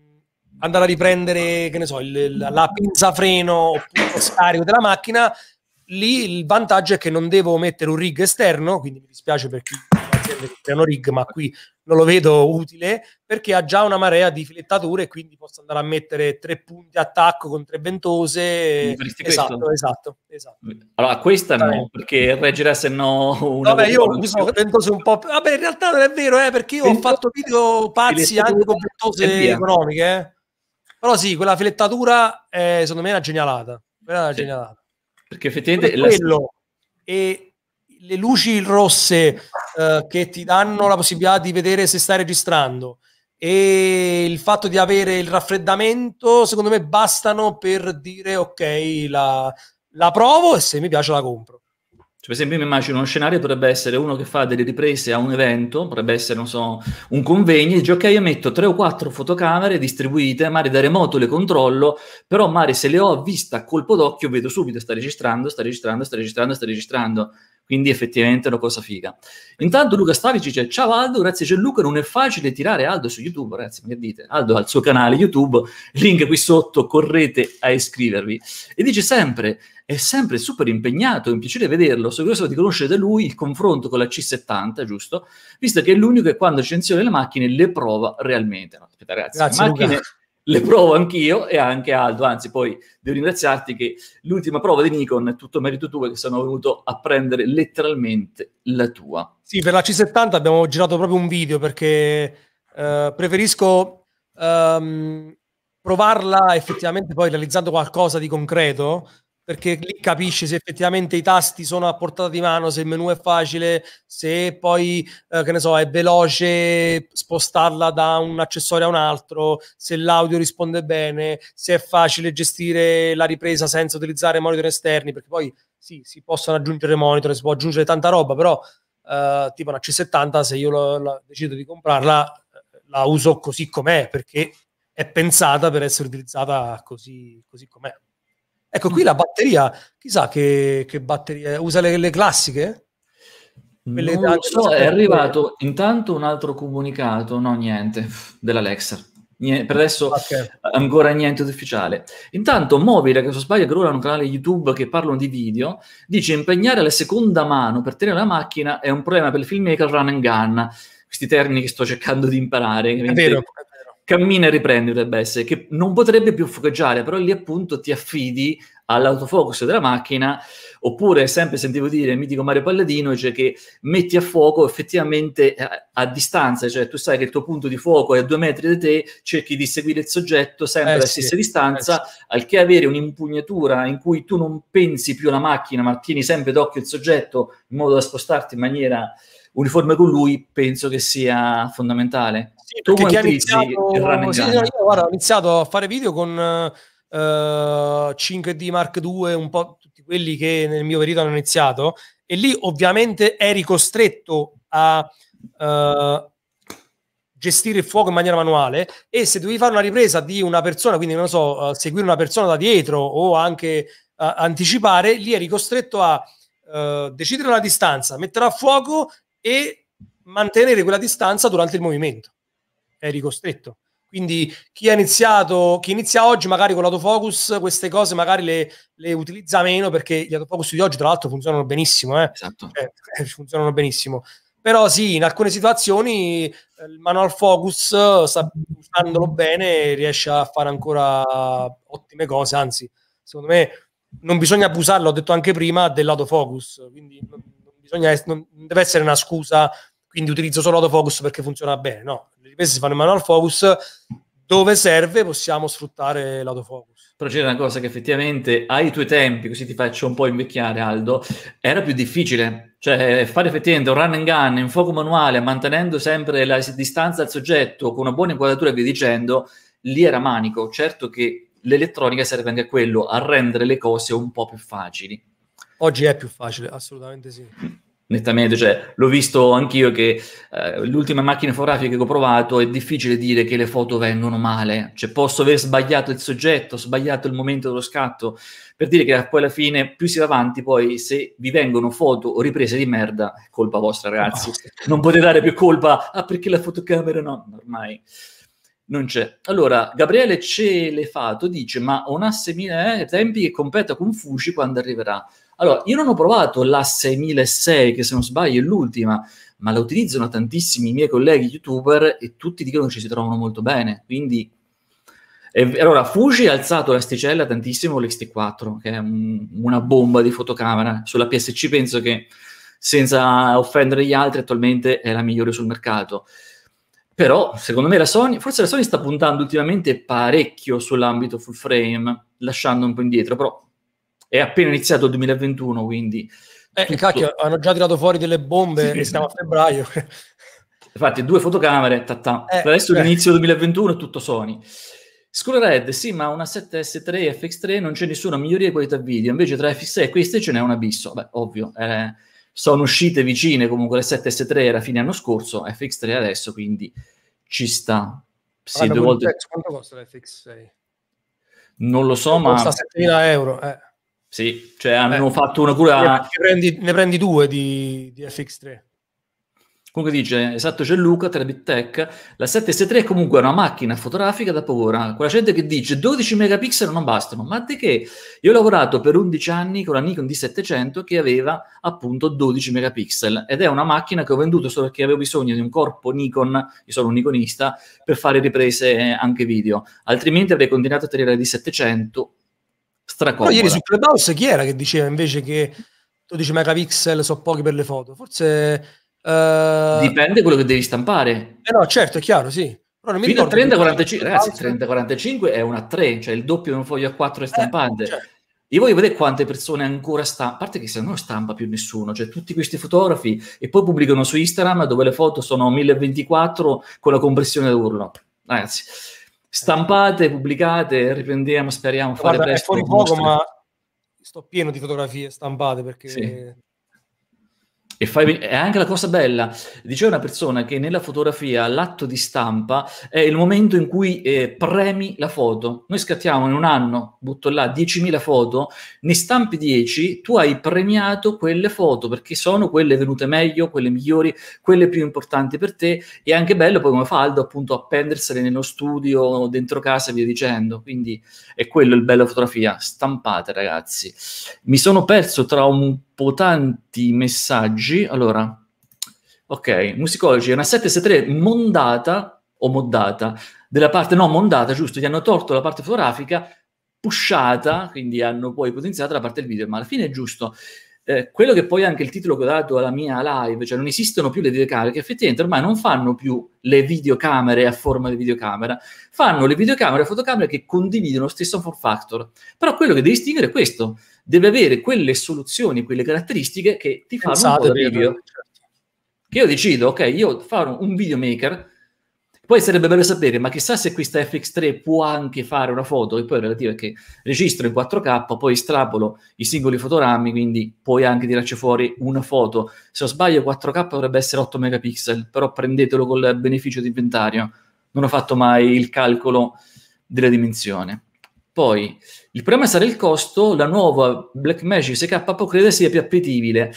andare a riprendere che ne so, il, la pinza freno oppure lo scarico della macchina, lì il vantaggio è che non devo mettere un rig esterno, quindi mi dispiace per chi creano rig, ma qui non lo vedo utile perché ha già una marea di filettature e quindi posso andare a mettere tre punti attacco con tre ventose. Esatto, esatto, esatto, Allora, questa no, perché reggere no una Vabbè, io uso ventose un po'. Vabbè, in realtà non è vero, eh, perché io ho fatto video pazzi anche con ventose economiche. Eh. Però sì, quella filettatura eh, secondo me è una genialata. Era una sì. genialata. Perché effettivamente... Quello, la... e le luci rosse eh, che ti danno la possibilità di vedere se stai registrando e il fatto di avere il raffreddamento, secondo me bastano per dire ok, la, la provo e se mi piace la compro. Cioè, per esempio, mi immagino uno scenario potrebbe essere uno che fa delle riprese a un evento, potrebbe essere, non so, un convegno, e dice, ok, io metto tre o quattro fotocamere distribuite, magari da remoto le controllo, però magari se le ho a vista a colpo d'occhio vedo subito, sta registrando, sta registrando, sta registrando, sta registrando. Sta registrando quindi effettivamente è una cosa figa. Intanto Luca Stavici dice: Ciao Aldo, grazie Gianluca. Non è facile tirare Aldo su YouTube, ragazzi. Mi dite, Aldo ha il suo canale YouTube, link qui sotto, correte a iscrivervi. E dice sempre: È sempre super impegnato, è un piacere vederlo. Sono curioso di conoscere da lui il confronto con la C70, giusto? Visto che è l'unico che quando recensione le macchine le prova realmente. No, aspetta, ragazzi, grazie, macchine. Luca le provo anch'io e anche Aldo, anzi poi devo ringraziarti che l'ultima prova di Nikon, è tutto merito tuo, che sono venuto a prendere letteralmente la tua. Sì, per la C70 abbiamo girato proprio un video perché eh, preferisco ehm, provarla effettivamente poi realizzando qualcosa di concreto perché lì capisci se effettivamente i tasti sono a portata di mano, se il menu è facile, se poi, eh, che ne so, è veloce spostarla da un accessorio a un altro, se l'audio risponde bene, se è facile gestire la ripresa senza utilizzare monitor esterni, perché poi sì, si possono aggiungere monitor, si può aggiungere tanta roba, però eh, tipo una C70, se io lo, lo, decido di comprarla, eh, la uso così com'è, perché è pensata per essere utilizzata così, così com'è. Ecco, qui mm. la batteria, chissà che, che batteria, usa le, le classiche? Quelle non lo so, è arrivato pure. intanto un altro comunicato, no niente, dell'Alexa. Niente, per adesso okay. ancora niente ufficiale. Intanto Mobile, che se sbaglio che ora hanno un canale YouTube che parlano di video, dice impegnare la seconda mano per tenere la macchina è un problema per il filmmaker run and gun. Questi termini che sto cercando di imparare. È vero, è cammina e riprende dovrebbe essere, che non potrebbe più foceggiare, però lì appunto ti affidi all'autofocus della macchina, oppure sempre sentivo dire mi dico Mario Palladino, cioè che metti a fuoco effettivamente a, eh, a, distanza, cioè tu sai che il tuo punto di fuoco è a due metri da te, cerchi di seguire il soggetto sempre eh alla sì, stessa distanza, eh al che avere un'impugnatura in cui tu non pensi più alla macchina, ma tieni sempre d'occhio il soggetto in modo da spostarti in maniera uniforme con lui, penso che sia fondamentale. Sì, tu perché hai iniziato, sì, no, io, guarda, ho iniziato a fare video con uh, eh, 5D Mark II, un po' tutti quelli che nel mio periodo hanno iniziato, e lì ovviamente eri costretto a uh, gestire il fuoco in maniera manuale e se dovevi fare una ripresa di una persona, quindi non so, uh, seguire una persona da dietro o anche anticipare, lì eri costretto a decidere la distanza, mettere a fuoco e mantenere quella distanza durante il movimento eri costretto. Quindi chi ha iniziato, chi inizia oggi magari con l'autofocus, queste cose magari le, le utilizza meno perché gli autofocus di oggi tra l'altro funzionano benissimo, eh? Esatto. Eh, funzionano benissimo. Però sì, in alcune situazioni eh, il manual focus, eh, sta usandolo bene, riesce a fare ancora ottime cose, anzi, secondo me non bisogna abusarlo, ho detto anche prima, dell'autofocus, quindi non, bisogna, non deve essere una scusa quindi utilizzo solo autofocus perché funziona bene. No, le riprese si fanno in manual focus, dove serve possiamo sfruttare l'autofocus. Però c'era una cosa che effettivamente ai tuoi tempi, così ti faccio un po' invecchiare Aldo, era più difficile. Cioè fare effettivamente un run and gun in fuoco manuale, mantenendo sempre la distanza al soggetto, con una buona inquadratura e via dicendo, lì era manico. Certo che l'elettronica serve anche a quello, a rendere le cose un po' più facili. Oggi è più facile, assolutamente sì nettamente, cioè, l'ho visto anch'io che eh, l'ultima macchina fotografica che ho provato è difficile dire che le foto vengono male, cioè posso aver sbagliato il soggetto, sbagliato il momento dello scatto, per dire che poi alla fine più si va avanti, poi se vi vengono foto o riprese di merda, è colpa vostra ragazzi, non potete dare più colpa, ah perché la fotocamera no, ormai non c'è. Allora, Gabriele Celefato dice, ma Onasse Mine eh, tempi che competa con Fushi quando arriverà? Allora, io non ho provato la 6006, che se non sbaglio è l'ultima, ma la utilizzano tantissimi miei colleghi youtuber e tutti dicono che ci si trovano molto bene. Quindi, e, allora, Fuji ha alzato l'asticella tantissimo con l'XT4, che è un, una bomba di fotocamera. Sulla PSC penso che, senza offendere gli altri, attualmente è la migliore sul mercato. Però, secondo me, la Sony, forse la Sony sta puntando ultimamente parecchio sull'ambito full frame, lasciando un po' indietro, però è appena iniziato il 2021, quindi... Eh, cacchio, hanno già tirato fuori delle bombe, sì, siamo a febbraio. Infatti, due fotocamere, tatta. Eh, adesso eh. l'inizio 2021 è tutto Sony. School Red, sì, ma una 7S3 e FX3 non c'è nessuna miglioria di qualità video, invece tra fx 6 e queste ce n'è un abisso. Beh, ovvio, eh, sono uscite vicine comunque le 7S3 era fine anno scorso, FX3 adesso, quindi ci sta. Sì, due volte... quanto costa l'FX6? Non lo so, non ma... Costa 7.000 euro, eh. Sì, cioè hanno Beh, fatto una cura... Ne prendi, ne prendi due di, di FX3. Comunque dice, esatto, c'è Luca, Terebit Tech, la 7S3 è comunque una macchina fotografica da paura. Quella gente che dice 12 megapixel non bastano, ma di che? Io ho lavorato per 11 anni con la Nikon D700 che aveva appunto 12 megapixel ed è una macchina che ho venduto solo perché avevo bisogno di un corpo Nikon, io sono un Nikonista, per fare riprese eh, anche video. Altrimenti avrei continuato a tenere la D700 stracomoda. Però ieri su Clubhouse chi era che diceva invece che 12 megapixel sono pochi per le foto? Forse... Uh... Dipende quello che devi stampare. Eh no, certo, è chiaro, sì. Però non Fino a 30-45, è una 3, cioè il doppio di un foglio a 4 è eh, stampante. Eh, certo. Io voglio vedere quante persone ancora stampano, a parte che se no non stampa più nessuno, cioè tutti questi fotografi e poi pubblicano su Instagram dove le foto sono 1024 con la compressione dell'urlo. Ragazzi, stampate, pubblicate, riprendiamo, speriamo. Guarda, presto. È fuori poco, ma sto pieno di fotografie stampate perché sì. E fai, è anche la cosa bella, diceva una persona che nella fotografia l'atto di stampa è il momento in cui eh, premi la foto. Noi scattiamo in un anno, butto là 10.000 foto, ne stampi 10, tu hai premiato quelle foto perché sono quelle venute meglio, quelle migliori, quelle più importanti per te. E è anche bello poi come fa Aldo appunto appendersele nello studio, dentro casa e via dicendo. Quindi è quello il bello fotografia, stampate ragazzi. Mi sono perso tra un tanti messaggi. Allora, ok, musicologi, è una 773 mondata o moddata della parte, no, mondata, giusto, gli hanno tolto la parte fotografica, pushata, quindi hanno poi potenziato la parte del video, ma alla fine è giusto. Eh, quello che poi anche il titolo che ho dato alla mia live, cioè non esistono più le videocamere, che effettivamente ormai non fanno più le videocamere a forma di videocamera, fanno le videocamere e fotocamere che condividono lo stesso form factor. Però quello che devi distinguere è questo, deve avere quelle soluzioni, quelle caratteristiche che ti fanno Pensate un po' da video. Certo. Che io decido, ok, io farò un videomaker, poi sarebbe bello sapere, ma chissà se questa FX3 può anche fare una foto, che poi è relativa che registro in 4K, poi estrapolo i singoli fotogrammi, quindi puoi anche tirarci fuori una foto. Se non sbaglio 4K dovrebbe essere 8 megapixel, però prendetelo col beneficio di inventario. Non ho fatto mai il calcolo della dimensione. Poi, il problema sarà il costo, la nuova Blackmagic 6K Apocrypha sia più appetibile.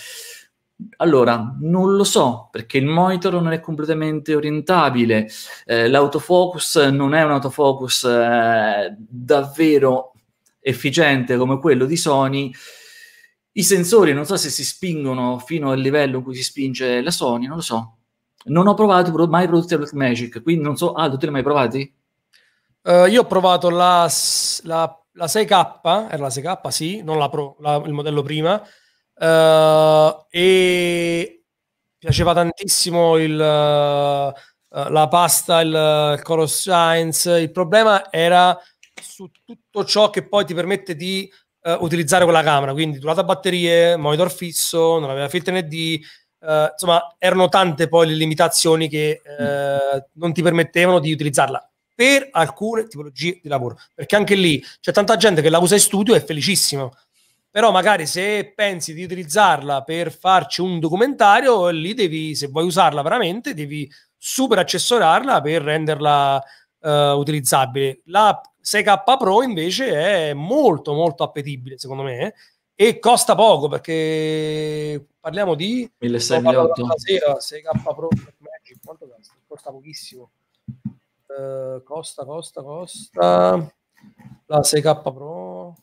Allora, non lo so, perché il monitor non è completamente orientabile, eh, l'autofocus non è un autofocus eh, davvero efficiente come quello di Sony, i sensori non so se si spingono fino al livello in cui si spinge la Sony, non lo so. Non ho provato mai prodotti Blackmagic, quindi non so, ah, tu li hai mai provati? Uh, io ho provato la, la la 6K, era la 6K, sì, non la Pro, la, il modello prima, uh, e piaceva tantissimo il, uh, la pasta, il, il Color Science, il problema era su tutto ciò che poi ti permette di uh, utilizzare quella camera, quindi durata batterie, monitor fisso, non aveva filtro ND, insomma erano tante poi le limitazioni che non ti permettevano di utilizzarla per alcune tipologie di lavoro. Perché anche lì c'è tanta gente che la usa in studio e è felicissimo. Però magari se pensi di utilizzarla per farci un documentario, lì devi, se vuoi usarla veramente, devi super accessorarla per renderla uh, utilizzabile. La 6K Pro invece è molto molto appetibile, secondo me, eh, e costa poco perché parliamo di 1600 sera 6K Pro Magic, quanto costa? Costa pochissimo. Eh, costa, costa, costa. La 6K Pro.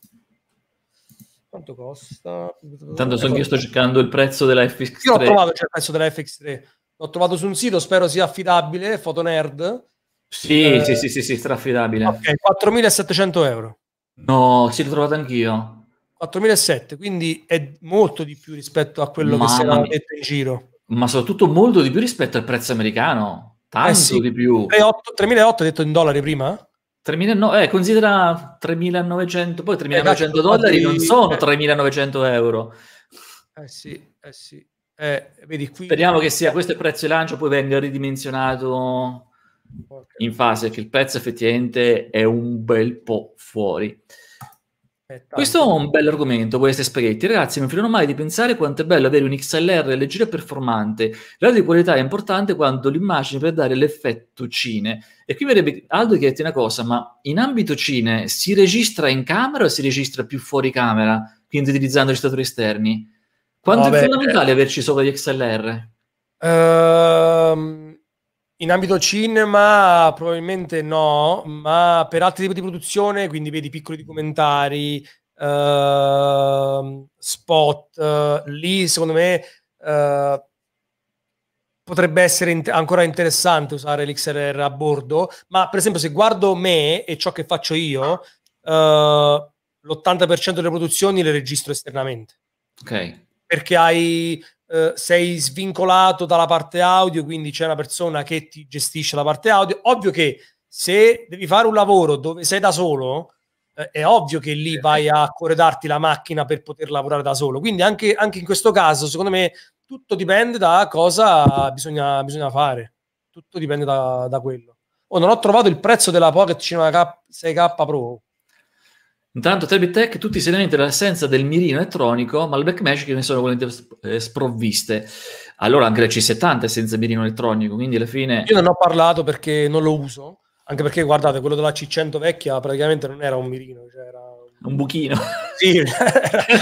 Quanto costa? Intanto sono io sto cercando il prezzo della FX3. Io l'ho trovato cioè, il prezzo della FX3. L'ho trovato su un sito, spero sia affidabile, Fotonerd. Sì, eh, sì, sì, sì, sì, straffidabile. Ok, 4.700 euro. No, si l'ho trovato anch'io. 4.700, quindi è molto di più rispetto a quello Mamma che si era detto in giro. Ma soprattutto molto di più rispetto al prezzo americano. Eh Tanto eh sì. di più. 3.800 eh, hai detto in dollari prima? 3.900, eh, considera 3.900, poi 3.900 eh, dollari non sono 3.900 euro. Eh sì, eh sì. Eh, vedi, qui... Speriamo che sia questo il prezzo di lancio, poi venga ridimensionato in fase che il prezzo effettivamente è un bel po' fuori. Questo è un bel argomento, queste spaghetti. Ragazzi, non finirò mai di pensare quanto è bello avere un XLR leggero e performante. Il di qualità è importante quanto l'immagine per dare l'effetto cine. E qui verrebbe Aldo chiederti una cosa, ma in ambito cine si registra in camera o si registra più fuori camera, quindi utilizzando registratori esterni? Quanto Vabbè. è fondamentale eh. averci sopra gli XLR? Ehm... Um in ambito cinema probabilmente no, ma per altri tipi di produzione, quindi vedi piccoli documentari, uh, spot, uh, lì secondo me uh, potrebbe essere in- ancora interessante usare l'XRR a bordo, ma per esempio se guardo me e ciò che faccio io, eh, l'80% delle produzioni le registro esternamente. Ok. Perché hai eh, sei svincolato dalla parte audio, quindi c'è una persona che ti gestisce la parte audio. Ovvio che se devi fare un lavoro dove sei da solo, eh, è ovvio che lì vai a corredarti la macchina per poter lavorare da solo. Quindi anche, anche in questo caso, secondo me, tutto dipende da cosa bisogna, bisogna fare. Tutto dipende da, da quello. Oh, non ho trovato il prezzo della Pocket Cinema K, 6K Pro. Intanto Telbit Tech, tutti serenamente dall'assenza del mirino elettronico, ma il backmash che ne sono volentieri eh, sprovviste. Allora anche la C70 è senza mirino elettronico, quindi alla fine... Io non ho parlato perché non lo uso, anche perché guardate, quello della C100 vecchia praticamente non era un mirino, cioè era... Un buchino. Sì,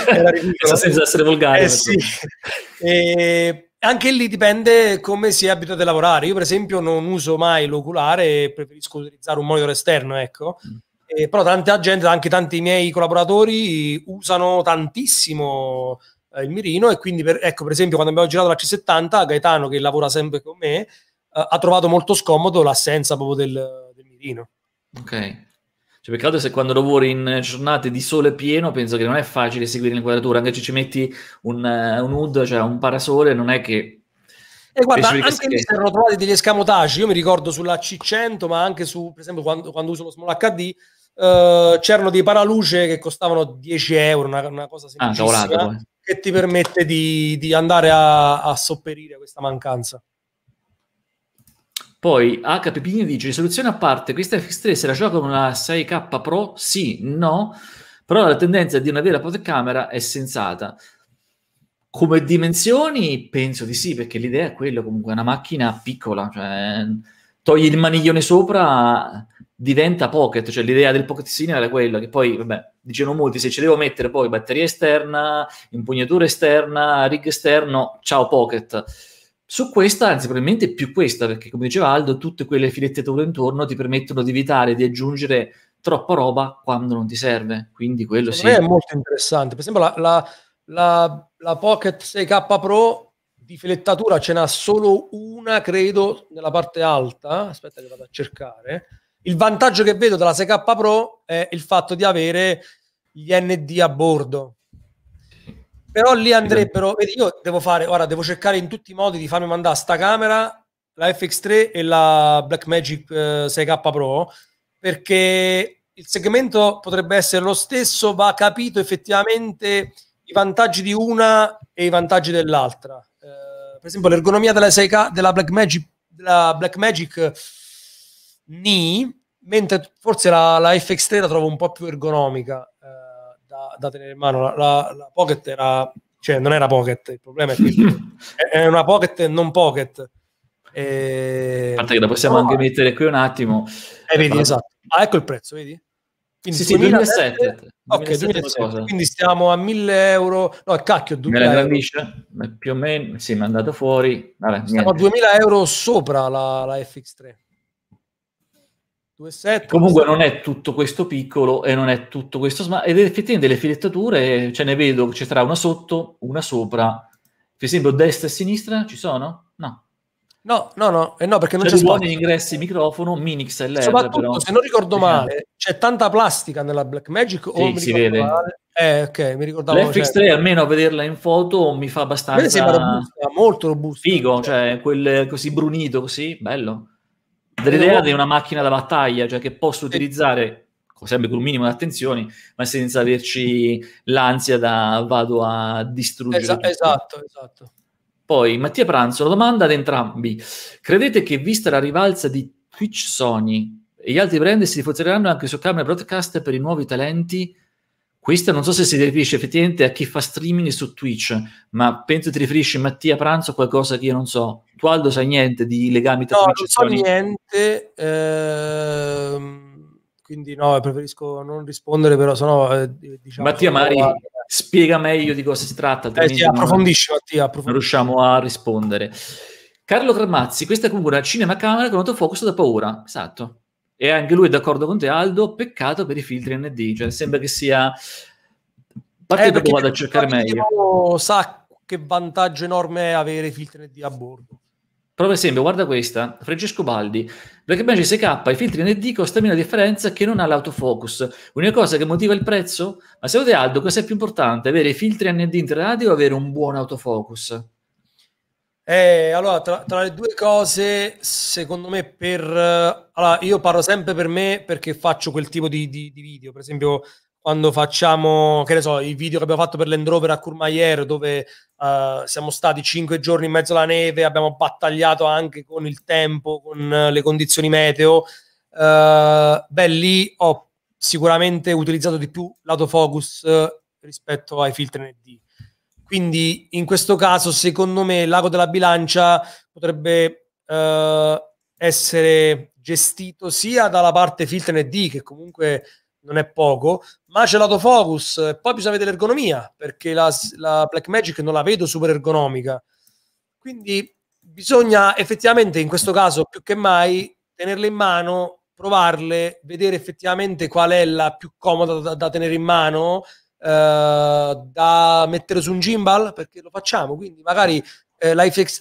era, era senza essere volgare. Eh, sì. Ecco. e anche lì dipende come si è abituati a lavorare. Io per esempio non uso mai l'oculare, preferisco utilizzare un monitor esterno, ecco. Mm eh, però tanta gente, anche tanti miei collaboratori usano tantissimo eh, il mirino e quindi per, ecco per esempio quando abbiamo girato la C70 Gaetano che lavora sempre con me eh, ha trovato molto scomodo l'assenza proprio del, del mirino. Ok. Cioè, peccato se quando lavori in giornate di sole pieno, penso che non è facile seguire l'inquadratura, anche se ci metti un, eh, un hood, cioè un parasole, non è che e guarda, anche lì si erano trovati degli escamotaggi. Io mi ricordo sulla C100, ma anche su, per esempio, quando, quando uso lo Small HD, eh, c'erano dei paraluce che costavano 10 euro, una, una cosa ah, semplicissima ah, volata, che ti permette di, di andare a, a, sopperire questa mancanza. Poi H. Pepini dice: risoluzione a parte, questa FX3 se la gioca con una 6K Pro? Sì, no, però la tendenza di una vera fotocamera è sensata. Come dimensioni penso di sì, perché l'idea è quella comunque, una macchina piccola, cioè togli il maniglione sopra, diventa pocket, cioè l'idea del pocket signal era quella che poi, vabbè, dicevano molti, se ci devo mettere poi batteria esterna, impugnatura esterna, rig esterno, ciao pocket. Su questa, anzi probabilmente più questa, perché come diceva Aldo, tutte quelle filetteture intorno ti permettono di evitare di aggiungere troppa roba quando non ti serve, quindi quello sì. è molto interessante, per esempio la, la, la, la Pocket 6K Pro di filettatura ce n'ha solo una, credo, nella parte alta. Aspetta che vado a cercare. Il vantaggio che vedo dalla 6K Pro è il fatto di avere gli ND a bordo. Però lì andrebbero, vedi, io devo fare, ora devo cercare in tutti i modi di farmi mandare sta camera, la FX3 e la Blackmagic eh, 6K Pro, perché il segmento potrebbe essere lo stesso, va capito effettivamente vantaggi di una e i vantaggi dell'altra. Eh, per esempio, l'ergonomia della, 6K, della Blackmagic, della Blackmagic Ni, mentre forse la, la FX3 la trovo un po' più ergonomica eh, da, da, tenere in mano. La, la, la, Pocket era, cioè, non era Pocket, il problema è che è una Pocket e non Pocket. E... A parte che la possiamo no, anche eh. mettere qui un attimo. Eh, vedi, eh, esatto. Ah, ecco il prezzo, vedi? Quindi sì, 2007. 2007. Ok, 2007, quindi stiamo a 1000 euro. No, cacchio, 2000 euro. Dice, più o meno, sì, è andato fuori. Vabbè, stiamo niente. a 2000 euro sopra la, la FX3. 2,7. Comunque non è tutto questo piccolo e non è tutto questo smart. Ed effettivamente le filettature, ce cioè, ne vedo, ci sarà una sotto, una sopra. Per esempio, destra e sinistra ci sono? No, no, no, eh no perché non cioè, c'è, c'è spazio. ingressi, microfono, mini XLR. Soprattutto, però. se non ricordo eh. male, c'è tanta plastica nella Blackmagic. Sì, si vede. Male? Eh, ok, mi ricordavo. L'FX3 cioè, almeno a vederla in foto mi fa abbastanza... sembra robusta, molto robusta. Figo, cioè, quel, così brunito, così, bello. Dell'idea di una macchina da battaglia, cioè che posso utilizzare sempre con un minimo di attenzioni, ma senza averci l'ansia da vado a distruggere. Esa- esatto, esatto. Poi Mattia Pranzo, una domanda ad entrambi. Credete che vista la rivalsa di Twitch Sony e gli altri brand si rifletteranno anche su camera broadcast per i nuovi talenti? Questa non so se si riferisce effettivamente a chi fa streaming su Twitch, ma penso ti riferisci Mattia Pranzo a qualcosa che io non so. Tu Aldo sai niente di legami tra no, Twitch e Sony? No, non so niente, ehm, quindi no, preferisco non rispondere, però sennò eh, diciamo... Mattia Mari... Guarda spiega meglio di cosa si tratta. Eh sì, approfondisci, Mattia, approfondisci. Non riusciamo a rispondere. Carlo Cramazzi, questa è cura cinema camera con autofocus da paura. Esatto. E anche lui è d'accordo con te, Aldo. Peccato per i filtri ND, cioè sembra che sia. Parte eh, dopo vado a cercare meglio. Diciamo, sa che vantaggio enorme è avere i filtri ND a bordo. Prova esempio, guarda questa, Francesco Baldi, Black Magic 6K, i filtri ND costano una differenza che non ha l'autofocus. Una cosa che motiva il prezzo? Ma secondo te Aldo, cosa è più importante, avere i filtri ND integrati o avere un buon autofocus? Eh, allora, tra, tra, le due cose, secondo me, per... Eh, allora, io parlo sempre per me perché faccio quel tipo di, di, di video, per esempio quando facciamo, che ne so, i video che abbiamo fatto per l'Endrover a Courmayeur, dove uh, siamo stati cinque giorni in mezzo alla neve, abbiamo battagliato anche con il tempo, con eh, le condizioni meteo, uh, beh, lì ho sicuramente utilizzato di più l'autofocus rispetto ai filtri ND. Quindi in questo caso, secondo me, l'ago della bilancia potrebbe uh, essere gestito sia dalla parte filtri ND, che comunque non è poco, ma c'è l'autofocus, e poi bisogna vedere l'ergonomia, perché la, la Blackmagic non la vedo super ergonomica. Quindi bisogna effettivamente in questo caso più che mai tenerle in mano, provarle, vedere effettivamente qual è la più comoda da, da tenere in mano, eh, da mettere su un gimbal, perché lo facciamo, quindi magari eh, la, FX,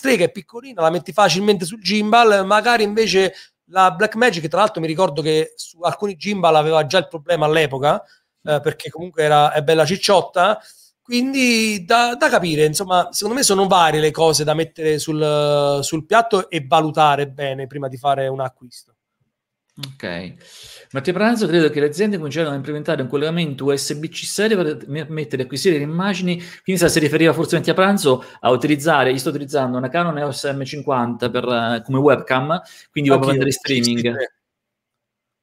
3 che è piccolina la metti facilmente sul gimbal, magari invece la Black Magic, tra l'altro, mi ricordo che su alcuni gimbal aveva già il problema all'epoca, eh, mm. perché comunque era, è bella cicciotta. Quindi da, da, capire, insomma, secondo me sono varie le cose da mettere sul, sul piatto e valutare bene prima di fare un acquisto. Ok. Mattia Pranzo credo che le aziende cominciarono a implementare un collegamento USB-C serio per mettere e acquisire le immagini. Quindi se si riferiva forse Mattia Pranzo a utilizzare, io sto utilizzando una Canon EOS M50 per, eh, come webcam, quindi volevo mandare streaming. Sì, sì, sì.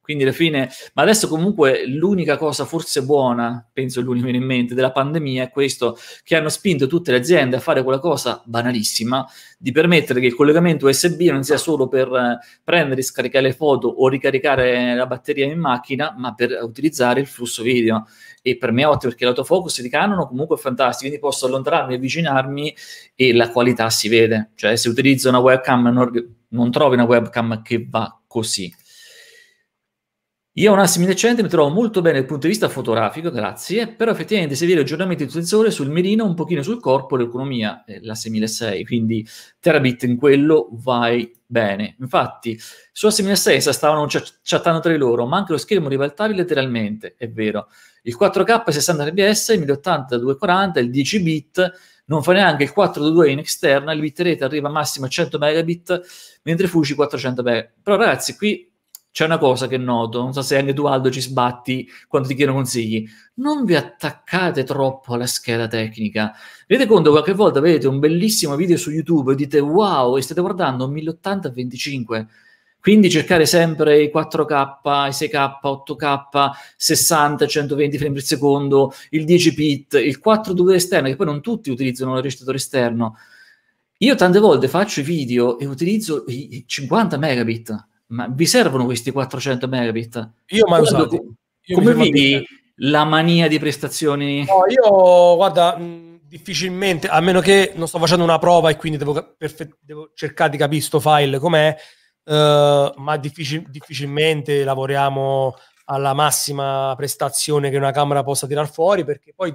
Quindi alla fine, ma adesso comunque l'unica cosa forse buona, penso l'unica in mente, della pandemia è questo, che hanno spinto tutte le aziende a fare quella cosa banalissima di permettere che il collegamento USB non sia solo per eh, prendere e scaricare le foto o ricaricare la batteria in macchina, ma per utilizzare il flusso video. E per me è ottimo perché l'autofocus di Canon comunque è fantastico, quindi posso allontanarmi, avvicinarmi e la qualità si vede. Cioè se utilizzo una webcam non, non trovi una webcam che va così io ho un assi 1100 mi trovo molto bene dal punto di vista fotografico, grazie, però effettivamente servire aggiornamenti di sensore sul mirino, un pochino sul corpo, l'economia, eh, l'asse 1600, quindi terabit in quello vai bene. Infatti, su asse 1600 stavano chattando tra loro, ma anche lo schermo ribaltabile letteralmente, è vero. Il 4K 60 fps, 1080 240, il 10 bit, non fa neanche il 422 in esterna, il bit bitrate arriva massimo a 100 megabit, mentre Fuji 400 megabit. Però ragazzi, qui c'è una cosa che noto, non so se anche tu Aldo ci sbatti quando ti chiedo consigli, non vi attaccate troppo alla scheda tecnica. Vedete conto qualche volta vedete un bellissimo video su YouTube e dite wow e state guardando 1080-25, quindi cercare sempre i 4K, i 6K, 8K, 60, 120 frame per secondo, il 10 bit, il 4.2 esterno, che poi non tutti utilizzano il registratore esterno. Io tante volte faccio i video e utilizzo i 50 megabit ma vi servono questi 400 megabit? Io mai usati. Io come vedi la mania di prestazioni? No, io, guarda, mh, difficilmente, a meno che non sto facendo una prova e quindi devo, perfe- devo cercare di capire sto file com'è, uh, ma difficil- difficilmente lavoriamo alla massima prestazione che una camera possa tirar fuori, perché poi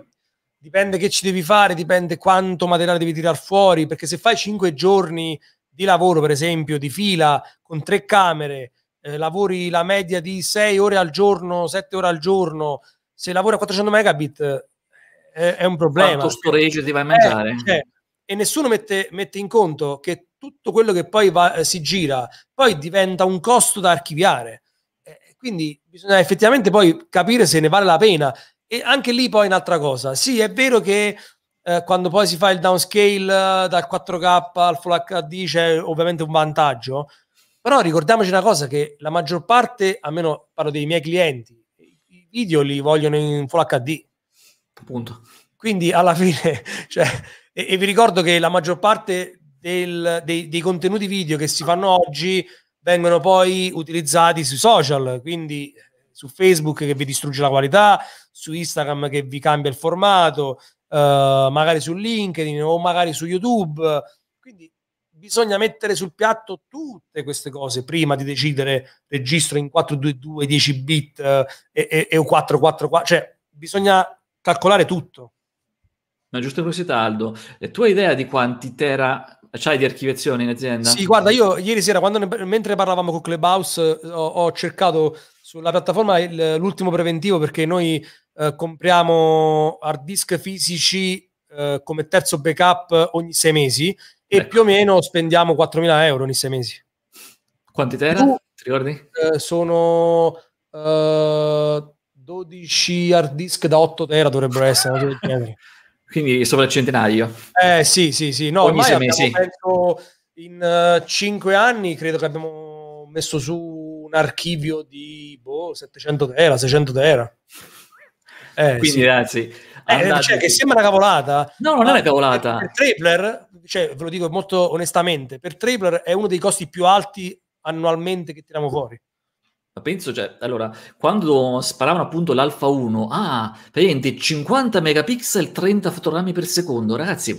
dipende che ci devi fare, dipende quanto materiale devi tirar fuori, perché se fai 5 giorni di lavoro, per esempio, di fila con tre camere, eh, lavori la media di sei ore al giorno, sette ore al giorno, se lavori a 400 megabit eh, è, è un problema. Quanto storage ti vai a mangiare? Eh, cioè, e nessuno mette, mette, in conto che tutto quello che poi va, eh, si gira poi diventa un costo da archiviare. Eh, quindi bisogna effettivamente poi capire se ne vale la pena. E anche lì poi un'altra cosa. Sì, è vero che eh, quando poi si fa il downscale eh, dal 4K al Full HD c'è ovviamente un vantaggio, però ricordiamoci una cosa che la maggior parte, almeno parlo dei miei clienti, i video li vogliono in Full HD. Punto. Quindi alla fine, cioè, e, e, vi ricordo che la maggior parte del, dei, dei contenuti video che si fanno oggi vengono poi utilizzati sui social, quindi eh, su Facebook che vi distrugge la qualità, su Instagram che vi cambia il formato, eh, magari su LinkedIn o magari su YouTube. Quindi bisogna mettere sul piatto tutte queste cose prima di decidere registro in 422 10 bit eh, e, e, o 444, cioè bisogna calcolare tutto. Una giusta curiosità, Aldo, e eh, tu hai idea di quanti tera c'hai di archiviazione in azienda? Sì, guarda, io ieri sera, ne, mentre parlavamo con Clubhouse, eh, ho, ho cercato sulla piattaforma il, l'ultimo preventivo perché noi eh, compriamo hard disk fisici eh, come terzo backup ogni sei mesi e ecco. più o meno spendiamo 4.000 euro ogni sei mesi. Quanti tera? Tu, Ti ricordi? Eh, sono 12 eh, hard disk da 8 tera dovrebbero essere. Quindi sopra il centenario. Eh sì, sì, sì. No, ogni sei mesi. Penso, in 5 eh, anni credo che abbiamo messo su archivio di boh, 700 tera, 600 tera. Eh, Quindi, sì. ragazzi, eh, cioè, che sembra una cavolata. No, non è una cavolata. Per, per Tripler, cioè, ve lo dico molto onestamente, per Tripler è uno dei costi più alti annualmente che tiriamo fuori. Ma penso, cioè, allora, quando sparavano appunto l'Alfa 1, ah, praticamente 50 megapixel, 30 fotogrammi per secondo, ragazzi,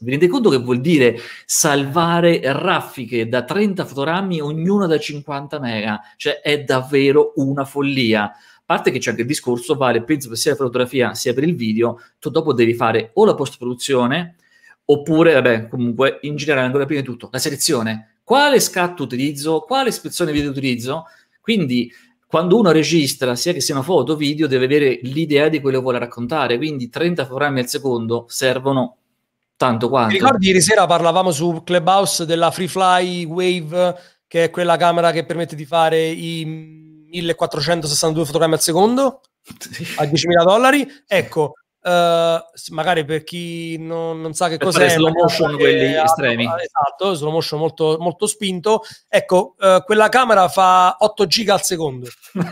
vi rendete conto che vuol dire salvare raffiche da 30 fotogrammi, ognuna da 50 mega? Cioè, è davvero una follia. A parte che c'è anche il discorso, vale, penso sia per la fotografia sia per il video, tu dopo devi fare o la post-produzione, oppure, vabbè, comunque, in generale, ancora prima di tutto, la selezione. Quale scatto utilizzo? Quale ispezione video utilizzo? Quindi quando uno registra, sia che siano foto o video, deve avere l'idea di quello che vuole raccontare, quindi 30 programmi al secondo servono tanto quanto. Ti ricordi ieri sera parlavamo su Clubhouse della FreeFly Wave, che è quella camera che permette di fare i 1462 fotogrammi al secondo? a 10.000 dollari. Ecco, Uh, magari per chi non, non sa che per cos'è slow motion quelli è, estremi esatto, slow motion molto, molto spinto ecco, uh, quella camera fa 8 giga al secondo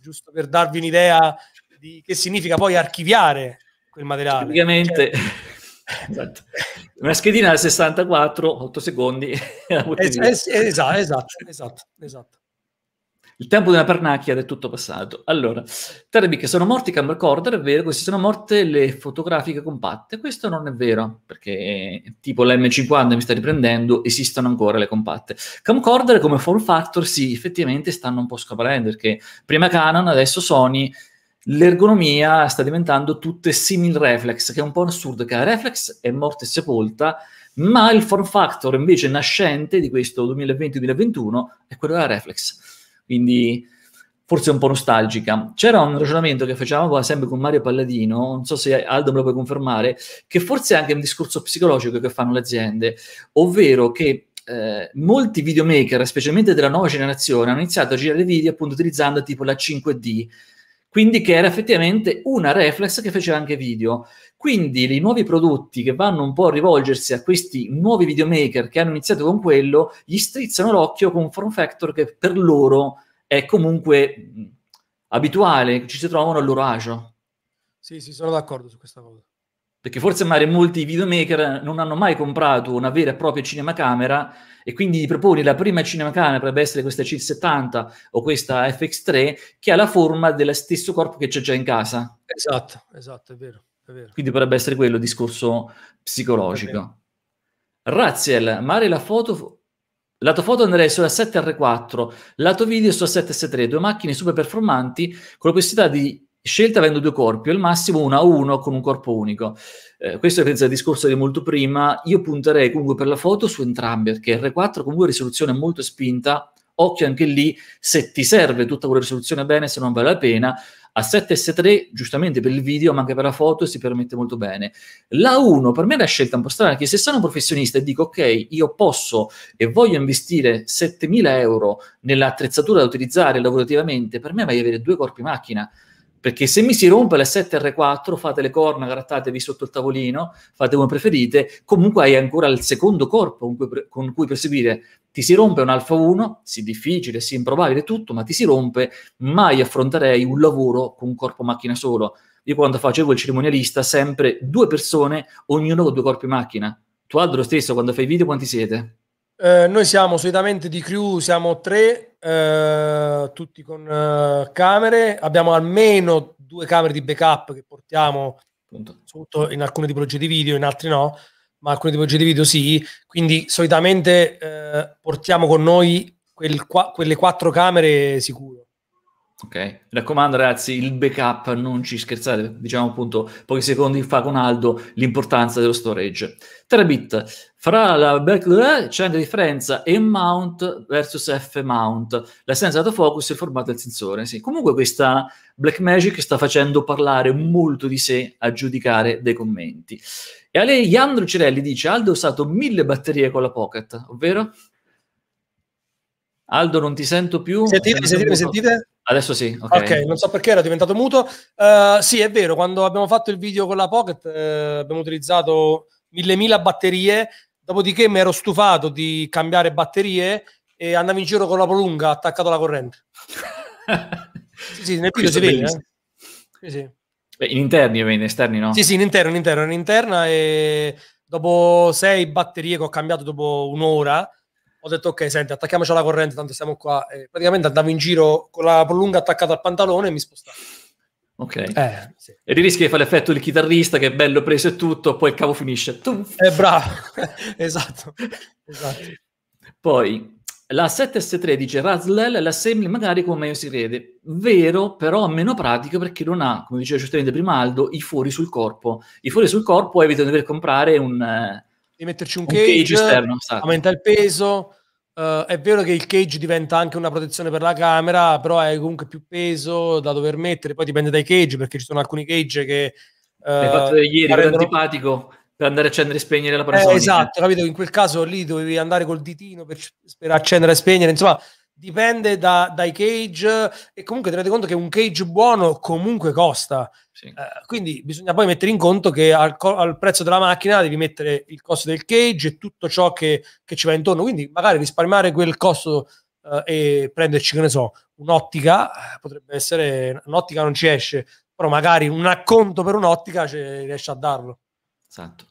giusto per darvi un'idea di che significa poi archiviare quel materiale ovviamente cioè... Esatto. una schedina da 64 8 secondi es- es- esatto, esatto, esatto, esatto. Il tempo della pernacchia è tutto passato. Allora, tre che sono morti camera recorder, è vero, queste sono morte le fotografiche compatte. Questo non è vero, perché tipo l'M50 mi sta riprendendo, esistono ancora le compatte. Camcorder come form factor, sì, effettivamente stanno un po' scoprendo, perché prima Canon, adesso Sony, l'ergonomia sta diventando tutte simil reflex, che è un po' assurdo, che la reflex è morta e sepolta, ma il form factor invece nascente di questo 2020-2021 è quello della reflex quindi forse un po' nostalgica. C'era un ragionamento che facevamo sempre con Mario Palladino, non so se Aldo me lo puoi confermare, che forse è anche un discorso psicologico che fanno le aziende, ovvero che eh, molti videomaker, specialmente della nuova generazione, hanno iniziato a girare video appunto utilizzando tipo la 5D, quindi che era effettivamente una reflex che faceva anche video. Quindi i nuovi prodotti che vanno un po' a rivolgersi a questi nuovi videomaker che hanno iniziato con quello, gli strizzano l'occhio con un form factor che per loro è comunque mm, abituale, ci si trovano al loro agio. Sì, sì, sono d'accordo su questa cosa. Perché forse magari molti videomaker non hanno mai comprato una vera e propria cinemacamera e quindi gli proponi la prima cinemacamera, potrebbe essere questa C70 o questa FX3, che ha la forma dello stesso corpo che c'è già in casa. Esatto, esatto, è vero. Quindi potrebbe essere quello il discorso psicologico. Raziel, Mare la foto... Lato foto andrei sulla 7R4, lato video sulla 7S3, due macchine super performanti con la possibilità di scelta avendo due corpi, al massimo una a uno con un corpo unico. Eh, questo penso il discorso di molto prima. Io punterei comunque per la foto su entrambi perché R4 comunque risoluzione molto spinta. Occhio anche lì, se ti serve tutta quella risoluzione bene, se non vale la pena, a 7S3 giustamente per il video ma anche per la foto si permette molto bene. La 1 per me è una scelta un po' strana che se sono un professionista e dico ok io posso e voglio investire 7.000 euro nell'attrezzatura da utilizzare lavorativamente per me vai ad avere due corpi macchina perché se mi si rompe la 7 R4, fate le corna, grattatevi sotto il tavolino, fate come preferite, comunque hai ancora il secondo corpo con cui, proseguire. Ti si rompe un alfa 1, sì difficile, sì improbabile tutto, ma ti si rompe, mai affronterei un lavoro con un corpo macchina solo. Io quando facevo il cerimonialista, sempre due persone, ognuno con due corpi macchina. Tu Aldo lo stesso, quando fai video quanti siete? Eh, noi siamo solitamente di crew, siamo tre, eh, tutti con eh, camere, abbiamo almeno due camere di backup che portiamo appunto, in alcune tipologie di video, in altri no, ma alcune tipologie di video sì, quindi solitamente eh, portiamo con noi quel qua, quelle quattro camere sicuro. Ok, raccomando ragazzi, il backup non ci scherzate, diciamo appunto pochi secondi fa con Aldo l'importanza dello storage. Terabit, fra la backdoor c'è una differenza M-mount versus F-mount, l'essenza data focus e il formato del sensore. Sì. Comunque questa Blackmagic sta facendo parlare molto di sé a giudicare dei commenti. E Alejandro Cirelli dice Aldo ha usato mille batterie con la Pocket, ovvero? Aldo non ti sento più. Sentite, mi sentite, sentite? Adesso sì, okay. ok. non so perché era diventato muto. Uh, sì, è vero, quando abbiamo fatto il video con la Pocket eh, abbiamo utilizzato mille mila batterie Dopodiché mi ero stufato di cambiare batterie e andavo in giro con la prolunga attaccato alla corrente. sì, sì, nel video si vede. Eh? Sì, sì. Beh, in interni, in esterni no? Sì, sì, in interno, in interno, in interna e dopo sei batterie che ho cambiato dopo un'ora ho detto ok, senti, attacchiamoci alla corrente, tanto siamo qua. E praticamente andavo in giro con la prolunga attaccata al pantalone e mi spostavo. Ok. Eh, eh, sì. E rischi di fare l'effetto del chitarrista che è bello preso e tutto, poi il cavo finisce. È eh, bravo, esatto. esatto. Poi la 7S3 dice Razzlel l'assembly magari come meglio si crede. Vero, però meno pratico perché non ha, come diceva giustamente prima Aldo, i fuori sul corpo. I fuori sul corpo evitano di dover comprare un... Eh, di metterci un, un cage, cage esterno, esatto. aumenta il peso, Uh, è vero che il cage diventa anche una protezione per la camera, però hai comunque più peso da dover mettere. Poi dipende dai cage, perché ci sono alcuni cage che. Uh, L'hai fatto ieri, rendono... antipatico per andare a accendere e spegnere la persona. Eh, esatto, capito? In quel caso lì dovevi andare col ditino per, per accendere e spegnere. Insomma, dipende da, dai cage e comunque tenete conto che un cage buono comunque costa. Sì. Eh, quindi bisogna poi mettere in conto che al, co- al, prezzo della macchina devi mettere il costo del cage e tutto ciò che, che ci va intorno. Quindi magari risparmiare quel costo eh, e prenderci, che ne so, un'ottica eh, potrebbe essere... Un'ottica non ci esce, però magari un acconto per un'ottica riesce a darlo. Esatto.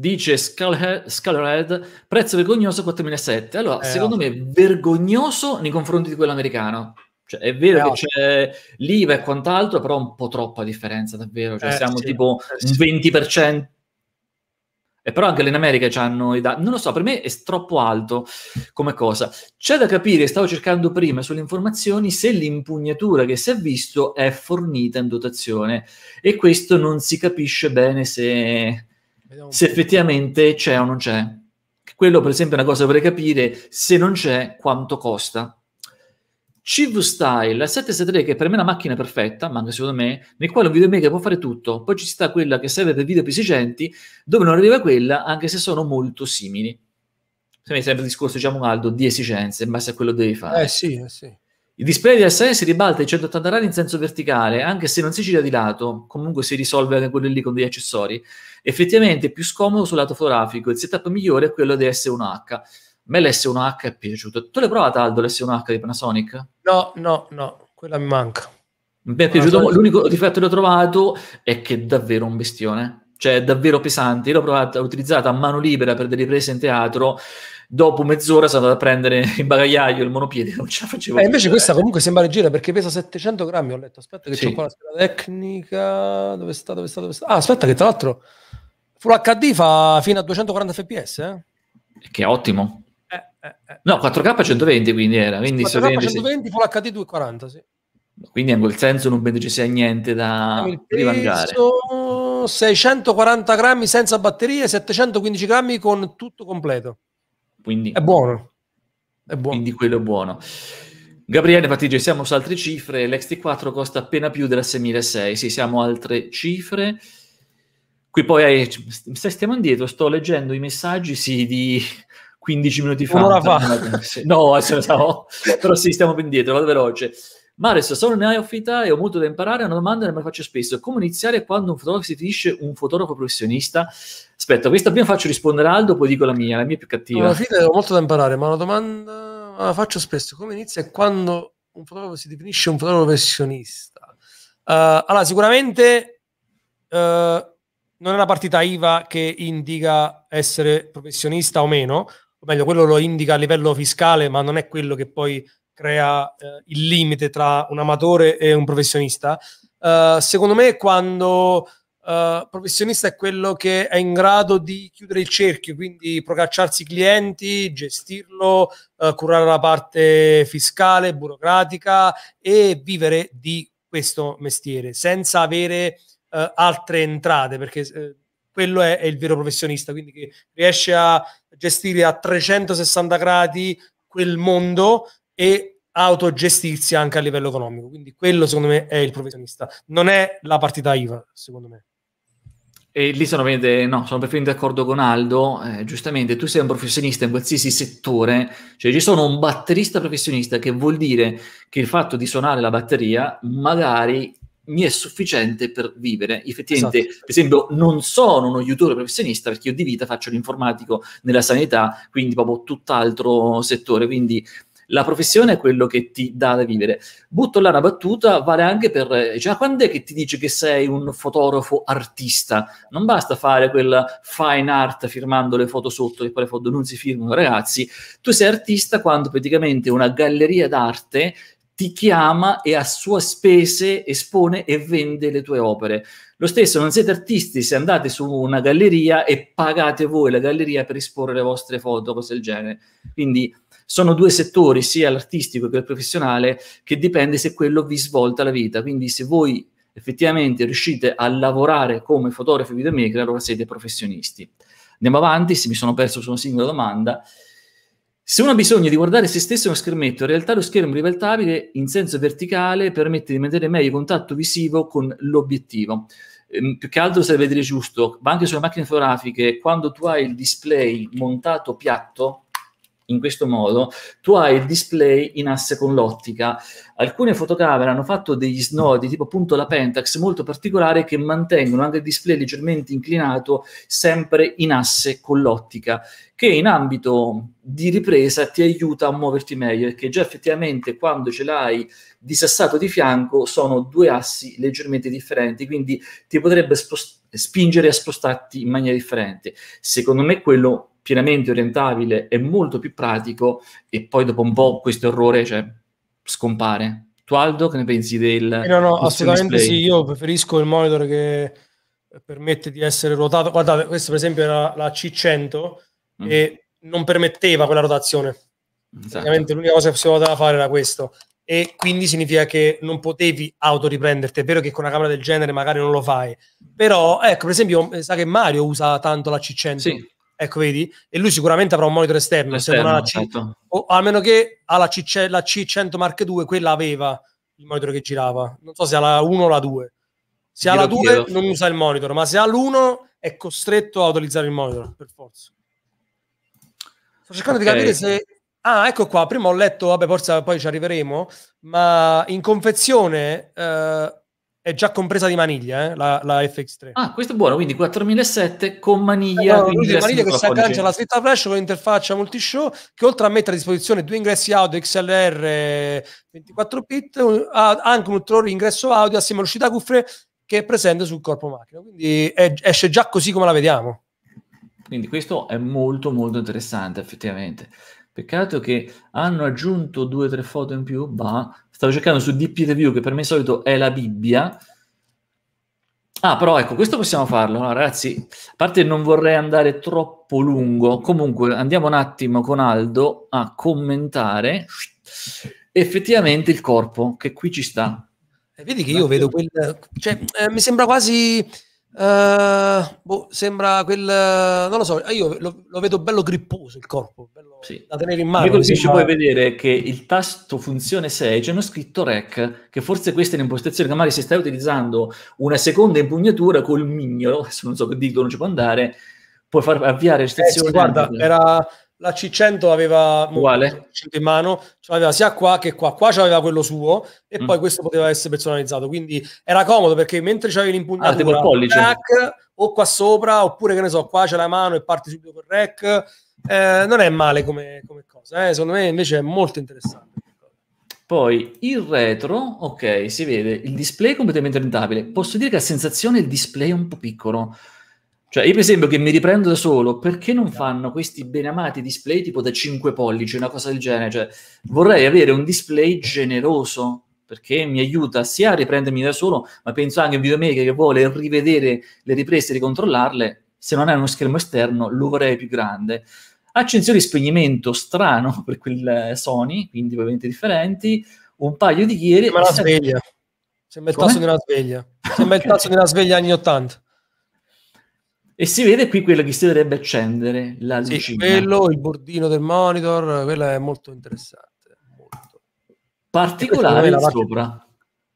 Dice Skullhead, prezzo vergognoso 4.700. Allora, eh, secondo no. me è vergognoso nei confronti di quello americano. Cioè, è vero eh, che c'è l'IVA e quant'altro, però un po' troppa differenza, davvero. Cioè, eh, siamo sì, tipo eh, un 20%. E però anche in America hanno i dati. Non lo so, per me è troppo alto come cosa. C'è da capire, stavo cercando prima sulle informazioni, se l'impugnatura che si è visto è fornita in dotazione. E questo non si capisce bene se se effettivamente c'è o non c'è. Quello, per esempio, è una cosa che vorrei capire, se non c'è, quanto costa. CV Style 773 che per me è una macchina perfetta, ma anche secondo me, nel quale un videomaker può fare tutto. Poi ci sta quella che serve per video più esigenti, dove non arriva quella, anche se sono molto simili. Sempre il discorso, diciamo, Aldo, di esigenze, in base a quello che devi fare. Eh sì, eh sì. Il display di SE si ribalta di 180 gradi in senso verticale, anche se non si gira di lato, comunque si risolve anche quello lì con degli accessori. Effettivamente è più scomodo sul lato fotografico, il setup migliore è quello di S1H. A me l'S1H è piaciuto. Tu l'hai provata, Aldo, l'S1H di Panasonic? No, no, no, quella mi manca. Mi è piaciuto, Panasonic. l'unico difetto che ho trovato è che è davvero un bestione. Cioè, è davvero pesante. Io l'ho provata, utilizzata a mano libera per delle riprese in teatro dopo mezz'ora sono andato a prendere in bagagliaio il monopiede, non ce la facevo. Eh, invece questa comunque sembra leggera perché pesa 700 grammi, ho letto, aspetta che sì. c'è qua la scheda tecnica, dove sta, dove sta, dove sta. Ah, aspetta che tra l'altro Full HD fa fino a 240 fps, eh? Che è ottimo. Eh, eh, eh. no, 4K 120 quindi era. Quindi 4K 120, Full HD 240, sì. Quindi in quel senso non vedo ci sia niente da rimangiare. 640 grammi senza batterie, 715 grammi con tutto completo. Quindi, è buono. È buono. Quindi quello è buono. Gabriele Patigia, siamo su altre cifre, l'XT4 costa appena più della 6006, sì, siamo altre cifre. Qui poi hai, se stiamo indietro, sto leggendo i messaggi sì, di 15 minuti fa. fa. No, però sì, stiamo indietro vado veloce. Mario sono ne ha e ho molto da imparare. Una domanda che me la faccio spesso: come iniziare quando un fotografo si definisce un fotografo professionista? Aspetta, questa prima faccio rispondere Aldo, poi dico la mia, la mia è più cattiva. Alla fine ho molto da imparare, ma una domanda ma la faccio spesso: come inizia quando un fotografo si definisce un fotografo professionista? Uh, allora, sicuramente uh, non è una partita IVA che indica essere professionista o meno, o meglio, quello lo indica a livello fiscale, ma non è quello che poi crea eh, il limite tra un amatore e un professionista. Uh, secondo me, quando uh, professionista è quello che è in grado di chiudere il cerchio, quindi procacciarsi i clienti, gestirlo, uh, curare la parte fiscale, burocratica e vivere di questo mestiere senza avere uh, altre entrate perché quello è, è, il vero professionista, quindi che riesce a gestire a 360 gradi quel mondo e autogestirsi anche a livello economico. Quindi quello secondo me è il professionista, non è la partita IVA, secondo me. E lì sono, no, sono perfettamente d'accordo con Aldo, eh, giustamente tu sei un professionista in qualsiasi settore, cioè ci sono un batterista professionista che vuol dire che il fatto di suonare la batteria magari mi è sufficiente per vivere. Effettivamente, esatto. per esempio, non sono uno youtuber professionista perché io di vita faccio l'informatico nella sanità, quindi proprio tutt'altro settore. Quindi la professione è quello che ti dà da vivere. Butto là una battuta, vale anche per... Eh, cioè, quando è che ti dice che sei un fotografo artista? Non basta fare quel fine art firmando le foto sotto, che poi le foto non si firmano, ragazzi. Tu sei artista quando praticamente una galleria d'arte ti chiama e a sue spese espone e vende le tue opere. Lo stesso, non siete artisti se andate su una galleria e pagate voi la galleria per esporre le vostre foto, cose del genere. Quindi sono due settori, sia l'artistico che il professionale, che dipende se quello vi svolta la vita. Quindi se voi effettivamente riuscite a lavorare come fotografi videomaker, allora siete professionisti. Andiamo avanti, se mi sono perso su una singola domanda. Se uno ha bisogno di guardare se stesso uno schermetto, in realtà lo schermo ribaltabile in senso verticale permette di mantenere meglio il contatto visivo con l'obiettivo. Ehm, più che altro serve dire giusto, ma anche sulle macchine fotografiche, quando tu hai il display montato piatto, in questo modo tu hai il display in asse con l'ottica. Alcune fotocamere hanno fatto degli snodi tipo appunto la Pentax molto particolare che mantengono anche il display leggermente inclinato sempre in asse con l'ottica che in ambito di ripresa ti aiuta a muoverti meglio perché già effettivamente quando ce l'hai dissassato di fianco sono due assi leggermente differenti quindi ti potrebbe spost- spingere a spostarti in maniera differente. Secondo me quello pienamente orientabile è molto più pratico e poi dopo un po' questo errore cioè, scompare. Tu Aldo, che ne pensi del... Eh, no, no, assolutamente display? sì, io preferisco il monitor che permette di essere ruotato. Guardate, questa per esempio era la C100 mm. e non permetteva quella rotazione. Esatto. l'unica cosa che si poteva fare era questo e quindi significa che non potevi autoriprenderti. È vero che con una camera del genere magari non lo fai, però ecco, per esempio, eh, sa che Mario usa tanto la C100. Sì. Ecco, vedi? E lui sicuramente avrà un monitor esterno, esterno se non ha la C, certo. o almeno che ha la, C, la C100 Mark II, quella aveva il monitor che girava. Non so se ha la 1 o la 2. Se ha la 2 non usa il monitor, ma se ha l'1 è costretto a utilizzare il monitor, per forza. Sto cercando okay. di capire se... Ah, ecco qua, prima ho letto, vabbè, forse poi ci arriveremo, ma in confezione... Eh è già compresa di maniglia eh, la, la, FX3. Ah, questo è buono, quindi 4007 con maniglia. Eh, no, di maniglia che si aggancia alla scritta flash con interfaccia multishow che oltre a mettere a disposizione due ingressi audio XLR 24 bit ha anche un ulteriore ingresso audio assieme all'uscita cuffie che è presente sul corpo macchina. Quindi è, esce già così come la vediamo. Quindi questo è molto molto interessante effettivamente. Peccato che hanno aggiunto due o tre foto in più, ma stavo cercando su DP Review, che per me di solito è la Bibbia. Ah, però ecco, questo possiamo farlo, no, ragazzi. A parte non vorrei andare troppo lungo, comunque andiamo un attimo con Aldo a commentare effettivamente il corpo, che qui ci sta. Eh, vedi che io vedo quel... Cioè, eh, mi sembra quasi eh, boh, sembra quel non lo so. Io lo, lo vedo bello gripposo il corpo, bello sì. da tenere in mano. Mi colpisce sembra... poi vedere che il tasto funzione 6 c'è uno scritto rec. Che forse questa è un'impostazione che magari se stai utilizzando una seconda impugnatura col mignolo, adesso non so che dico, non ci può andare. Puoi far avviare restrizioni. Eh, sì, guarda, era la C100 aveva uguale in mano, cioè aveva sia qua che qua, qua c'aveva quello suo e mm. poi questo poteva essere personalizzato, quindi era comodo perché mentre c'avevi l'impugnatura ah, pollice. Rack, o qua sopra oppure che ne so, qua c'è la mano e parti subito col rack, eh, non è male come, come cosa, eh? secondo me invece è molto interessante. Poi il retro, ok, si vede il display completamente rentabile. Posso dire che la sensazione il display è un po' piccolo. Cioè, io per esempio che mi riprendo da solo, perché non esatto. fanno questi ben amati display tipo da 5 pollici, una cosa del genere? Cioè, vorrei avere un display generoso, perché mi aiuta sia a riprendermi da solo, ma penso anche a un videomaker che vuole rivedere le riprese e ricontrollarle, se non è uno schermo esterno lo vorrei più grande. Accensione e spegnimento strano per quel eh, Sony, quindi ovviamente differenti, un paio di ghiere... Sembra la sveglia, sembra il tasso di una sveglia, sembra il tasso di una sveglia anni 80. E si vede qui quello che si dovrebbe accendere, la lucina. Sì, quello, il bordino del monitor, quella è molto interessante. Molto. Particolare la sopra.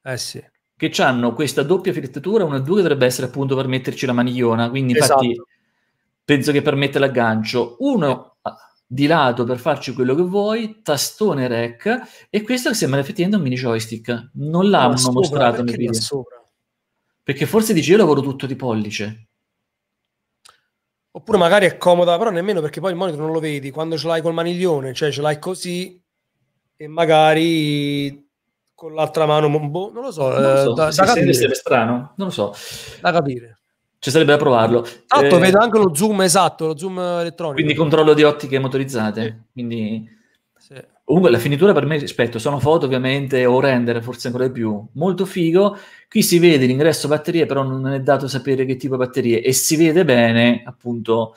Eh sì. Che hanno questa doppia filettatura, una e due che dovrebbe essere appunto per metterci la manigliona, quindi esatto. infatti penso che permette l'aggancio. Uno di lato per farci quello che vuoi, tastone rec, e questo sembra effettivamente un mini joystick. Non l'hanno sopra, mostrato perché, perché forse dice io lavoro tutto di pollice. Oppure magari è comoda, però nemmeno perché poi il monitor non lo vedi quando ce l'hai col maniglione, cioè ce l'hai così e magari con l'altra mano, boh, non lo so. Non lo eh, so. Da, da capire. Sarebbe strano, non lo so. Da capire. Ci sarebbe da provarlo. Tanto esatto, eh, vedo anche lo zoom esatto, lo zoom elettronico. Quindi controllo di ottiche motorizzate. Quindi Comunque la finitura per me, rispetto, sono foto ovviamente, o rendere forse ancora di più, molto figo. Qui si vede l'ingresso batterie, però non è dato sapere che tipo di batterie e si vede bene appunto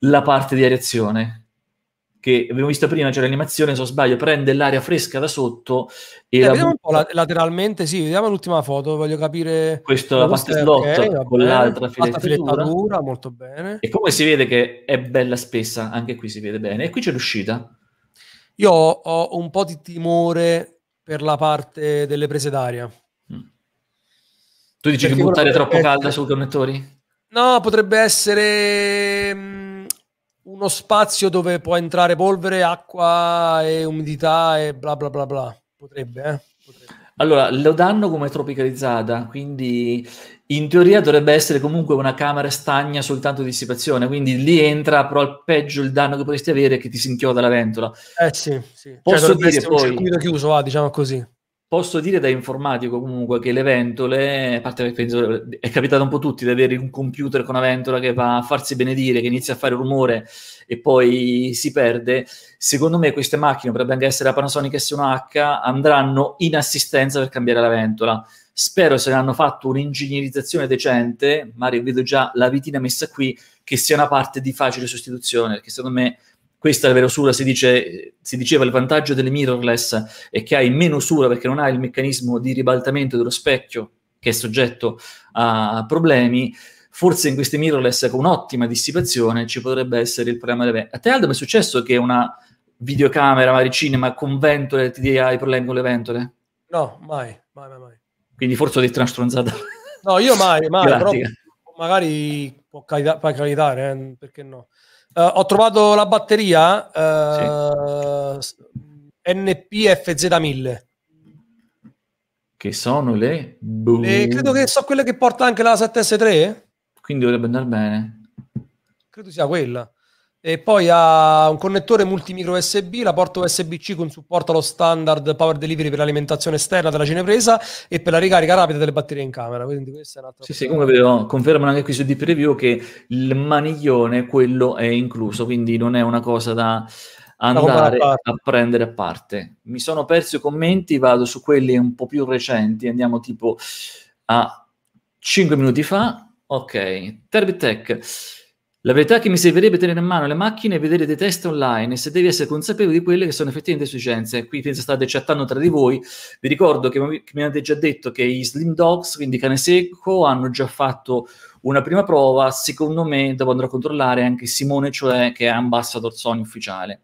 la parte di aerazione che abbiamo visto prima, cioè l'animazione, se non sbaglio, prende l'aria fresca da sotto e eh, la vediamo butta... un po' lateralmente, sì, vediamo l'ultima foto, voglio capire... Questa è la pasta slot okay, con bene, l'altra filettatura. molto bene. E come si vede che è bella spessa, anche qui si vede bene, e qui c'è l'uscita io ho, un po' di timore per la parte delle prese d'aria. Mm. Tu dici che buttare troppo essere... calda sui connettori? No, potrebbe essere mm, uno spazio dove può entrare polvere, acqua e umidità e bla bla bla bla. Potrebbe, eh? Potrebbe. Allora, lo danno come tropicalizzata, quindi in teoria dovrebbe essere comunque una camera stagna soltanto di dissipazione, quindi lì entra però al peggio il danno che potresti avere è che ti si inchioda la ventola. Eh sì, sì. Cioè, Posso cioè, dire poi, un circuito chiuso, va, diciamo così. Posso dire da informatico comunque che le ventole, a parte che penso è capitato un po' tutti di avere un computer con una ventola che va a farsi benedire, che inizia a fare rumore e poi si perde, secondo me queste macchine, potrebbe anche essere la Panasonic S1H, andranno in assistenza per cambiare la ventola Spero se ne hanno fatto un'ingegnerizzazione decente, Mario vedo già la vitina messa qui, che sia una parte di facile sostituzione, perché secondo me questa è la vera usura, si, dice, si diceva il vantaggio delle mirrorless è che hai meno usura perché non hai il meccanismo di ribaltamento dello specchio che è soggetto a problemi, forse in queste mirrorless con ottima dissipazione ci potrebbe essere il problema delle A te Aldo mi è successo che una videocamera, magari cinema, con ventole ti dia i problemi con le ventole? No, mai, mai, mai, mai. Quindi forse ho detto una stronzata. No, io mai, mai, però magari può, capita- capitare, eh, perché no. Uh, ho trovato la batteria uh, sì. NPFZ1000. Che sono le... le... Eh, credo che so quelle che porta anche la 7S3. Quindi dovrebbe andare bene. Credo sia quella. E poi ha un connettore multimicro USB, la porta USB-C con supporto allo standard power delivery per l'alimentazione esterna della cinepresa e per la ricarica rapida delle batterie in camera. Quindi questa è un'altra Sì, sì, come vedo, confermano anche qui su di preview che il maniglione, quello è incluso, quindi non è una cosa da andare a, a prendere a parte. Mi sono perso i commenti, vado su quelli un po' più recenti, andiamo tipo a 5 minuti fa. Ok, Terbitech. La verità è che mi servirebbe tenere in mano le macchine e vedere dei test online se devi essere consapevoli di quelle che sono effettivamente esigenze. Qui state chattando tra di voi. Vi ricordo che mi, che mi avete già detto che i Slim Dogs, quindi cane secco, hanno già fatto una prima prova. Secondo me, devo andare a controllare anche Simone, cioè che è ambassador Sony ufficiale.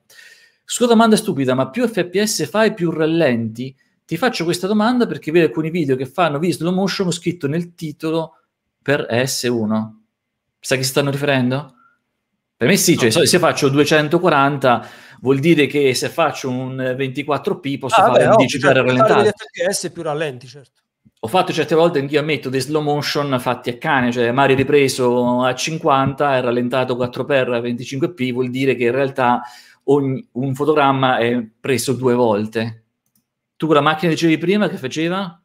Sua domanda stupida, ma più FPS fai, più rallenti? Ti faccio questa domanda perché vedo alcuni video che fanno video slow motion scritto nel titolo per S1 Sai che si stanno riferendo? Per me sì, cioè no. se faccio 240 vuol dire che se faccio un 24p posso ah, fare un 10 certo, per rallentare. rallentato. più rallenti, certo. Ho fatto certe volte, io ammetto, dei slow motion fatti a cane, cioè Mario ripreso a 50 e rallentato 4x 25p, vuol dire che in realtà ogni, un fotogramma è preso due volte. Tu con la macchina dicevi prima che faceva?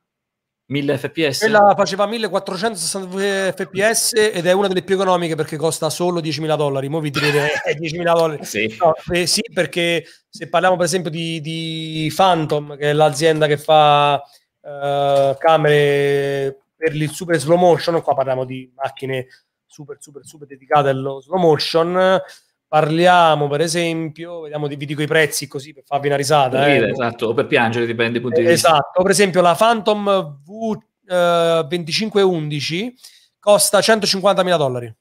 1000 fps. Quella faceva 1460 fps ed è una delle più economiche perché costa solo 10.000 dollari. Mo' vi direte 10.000 eh, dollari. Sì. No, eh, sì. perché se parliamo per esempio di, di Phantom, che è l'azienda che fa eh, camere per il super slow motion, qua parliamo di macchine super super super dedicate allo slow motion, parliamo per esempio, vediamo, vi dico i prezzi così per farvi una risata. Per dire, eh. Esatto, o per piangere, dipende dai punti di vista. Esatto, per esempio la Phantom V2511 eh, costa 150.000 dollari.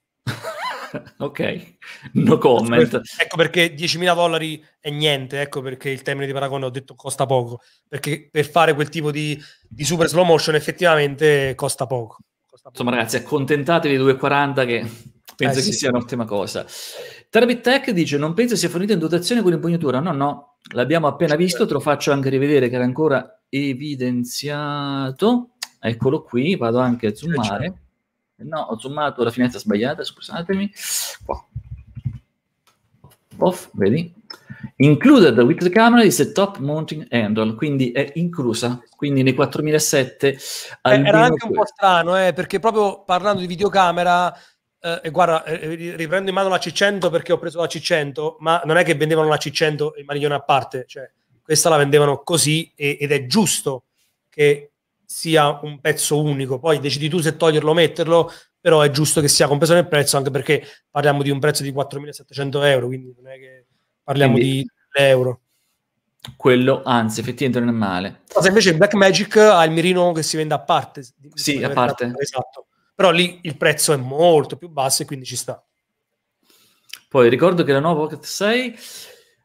ok, no comment. Ecco, per, ecco perché 10.000 dollari è niente, ecco perché il termine di paragone ho detto costa poco, perché per fare quel tipo di, di super slow motion effettivamente costa poco. costa poco. Insomma ragazzi, accontentatevi di 2,40 che Penso eh, che sì. sia un'ottima cosa. Tarbit Tech dice: Non penso sia fornito in dotazione con impugnatura. No, no, l'abbiamo appena visto. Te lo faccio anche rivedere che era ancora evidenziato. Eccolo qui. Vado anche a zoomare. No, ho zoomato la finestra sbagliata. Scusatemi. Qua. Off, vedi? Included with the camera is the top mounting handle, quindi è inclusa, quindi nei 4007 eh, era anche un po' strano, eh, perché proprio parlando di videocamera eh, guarda, eh, eh, riprendo in mano la C100 perché ho preso la C100, ma non è che vendevano la C100 e il maniglione a parte, cioè questa la vendevano così e, ed è giusto che sia un pezzo unico, poi decidi tu se toglierlo o metterlo, però è giusto che sia compreso nel prezzo, anche perché parliamo di un prezzo di 4.700 euro, quindi non è che parliamo quindi, di euro. Quello, anzi, effettivamente non è male. se invece Black Magic ha il mirino che si vende a parte. Sì, a parte. Esatto però lì il prezzo è molto più basso e quindi ci sta. Poi ricordo che la nuova Pocket 6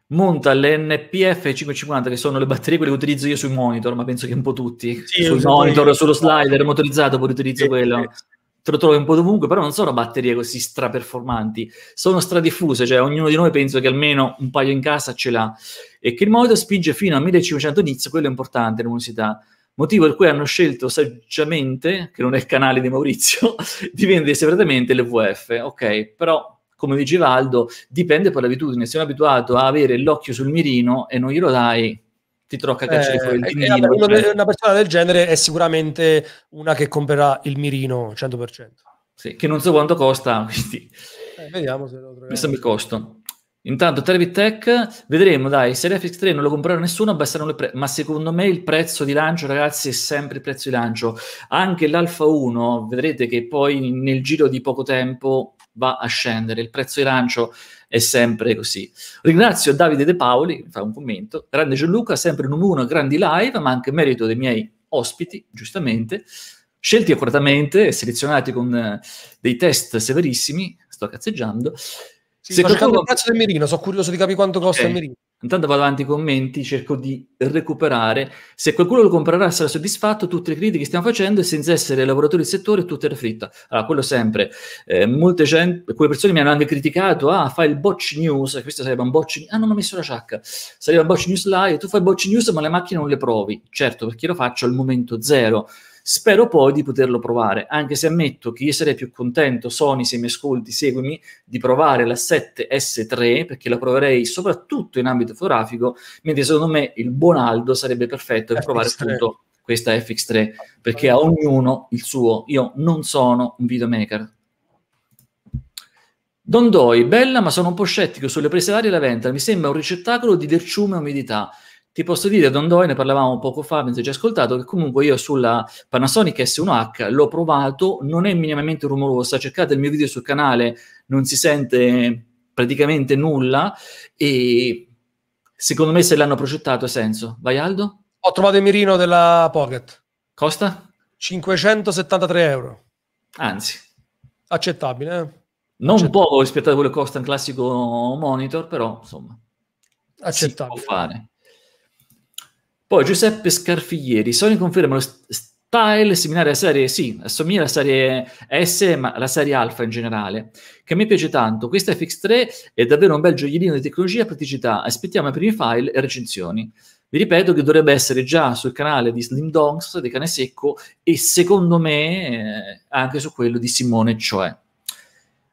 monta le NPF 550 che sono le batterie quelle che utilizzo io sui monitor, ma penso che un po' tutti, sì, sul monitor, io. sullo slider motorizzato poi utilizzo sì, quello. Sì. Te lo trovi un po' dovunque, però non sono batterie così straperformanti, sono stradiffuse, cioè ognuno di noi penso che almeno un paio in casa ce l'ha. E che il monitor spinge fino a 1500 nits, quello è importante in motivo per cui hanno scelto saggiamente, che non è il canale di Maurizio, di vendere separatamente l'EVF. Ok, però come diceva Aldo, dipende poi l'abitudine. Se uno abituato a avere l'occhio sul mirino e non glielo dai, ti trocca a cacciare eh, fuori il eh, mirino. Una, cioè. una persona del genere è sicuramente una che comprerà il mirino 100%. Sì, che non so quanto costa, quindi... Eh, vediamo se lo troviamo. Questo mi costo. Intanto Terry Tech, vedremo dai, se l'FX3 non lo comprerà nessuno abbasseranno le pre- ma secondo me il prezzo di lancio ragazzi è sempre il prezzo di lancio. Anche l'Alfa 1 vedrete che poi nel giro di poco tempo va a scendere, il prezzo di lancio è sempre così. Ringrazio Davide De Paoli, fa un commento, grande Gianluca, sempre un 1 grandi live, ma anche merito dei miei ospiti, giustamente, scelti accuratamente, selezionati con eh, dei test severissimi, sto cazzeggiando, sì, Secondo cercando il prezzo del mirino, sono curioso di capire quanto costa okay. il mirino. Intanto vado avanti i commenti, cerco di recuperare. Se qualcuno lo comprerà sarà soddisfatto, tutte le critiche che stiamo facendo e senza essere lavoratori del settore, tutta era fritta. Allora, quello sempre. Eh, molte gente, alcune persone mi hanno anche criticato, ah, fai il botch news, questo sarebbe un botch, ah, non ho messo la ciacca, sarebbe un botch news live, tu fai botch news ma le macchine non le provi. Certo, perché io lo faccio al momento zero. Spero poi di poterlo provare, anche se ammetto che io sarei più contento, Sony se mi ascolti, seguimi, di provare la 7S3 perché la proverei soprattutto in ambito fotografico, mentre secondo me il buon Aldo sarebbe perfetto per provare appunto questa FX3 perché a ognuno il suo. Io non sono un videomaker. Dondoi, bella, ma sono un po' scettico sulle prese varie da la venta. Mi sembra un ricettacolo di lerciume e umidità. Ti posso dire, Don Doi, ne parlavamo poco fa, penso già ascoltato, che comunque io sulla Panasonic S1H l'ho provato, non è minimamente rumorosa, cercate il mio video sul canale, non si sente praticamente nulla e secondo me se l'hanno progettato ha senso. Vai Aldo? Ho trovato il mirino della Pocket. Costa? 573 euro. Anzi. Accettabile, eh? Non Accettabile. poco rispetto a quello che costa un classico monitor, però insomma. Accettabile. Si può fare. Poi Giuseppe Scarfiglieri, Sony conferma lo style similare alla serie, sì, assomiglia alla serie S, ma alla serie Alfa in generale, che mi piace tanto. Questa FX3 è davvero un bel gioiellino di tecnologia e praticità. Aspettiamo i primi file e recensioni. Vi ripeto che dovrebbe essere già sul canale di Slim Dongs, di Cane Secco, e secondo me eh, anche su quello di Simone, cioè.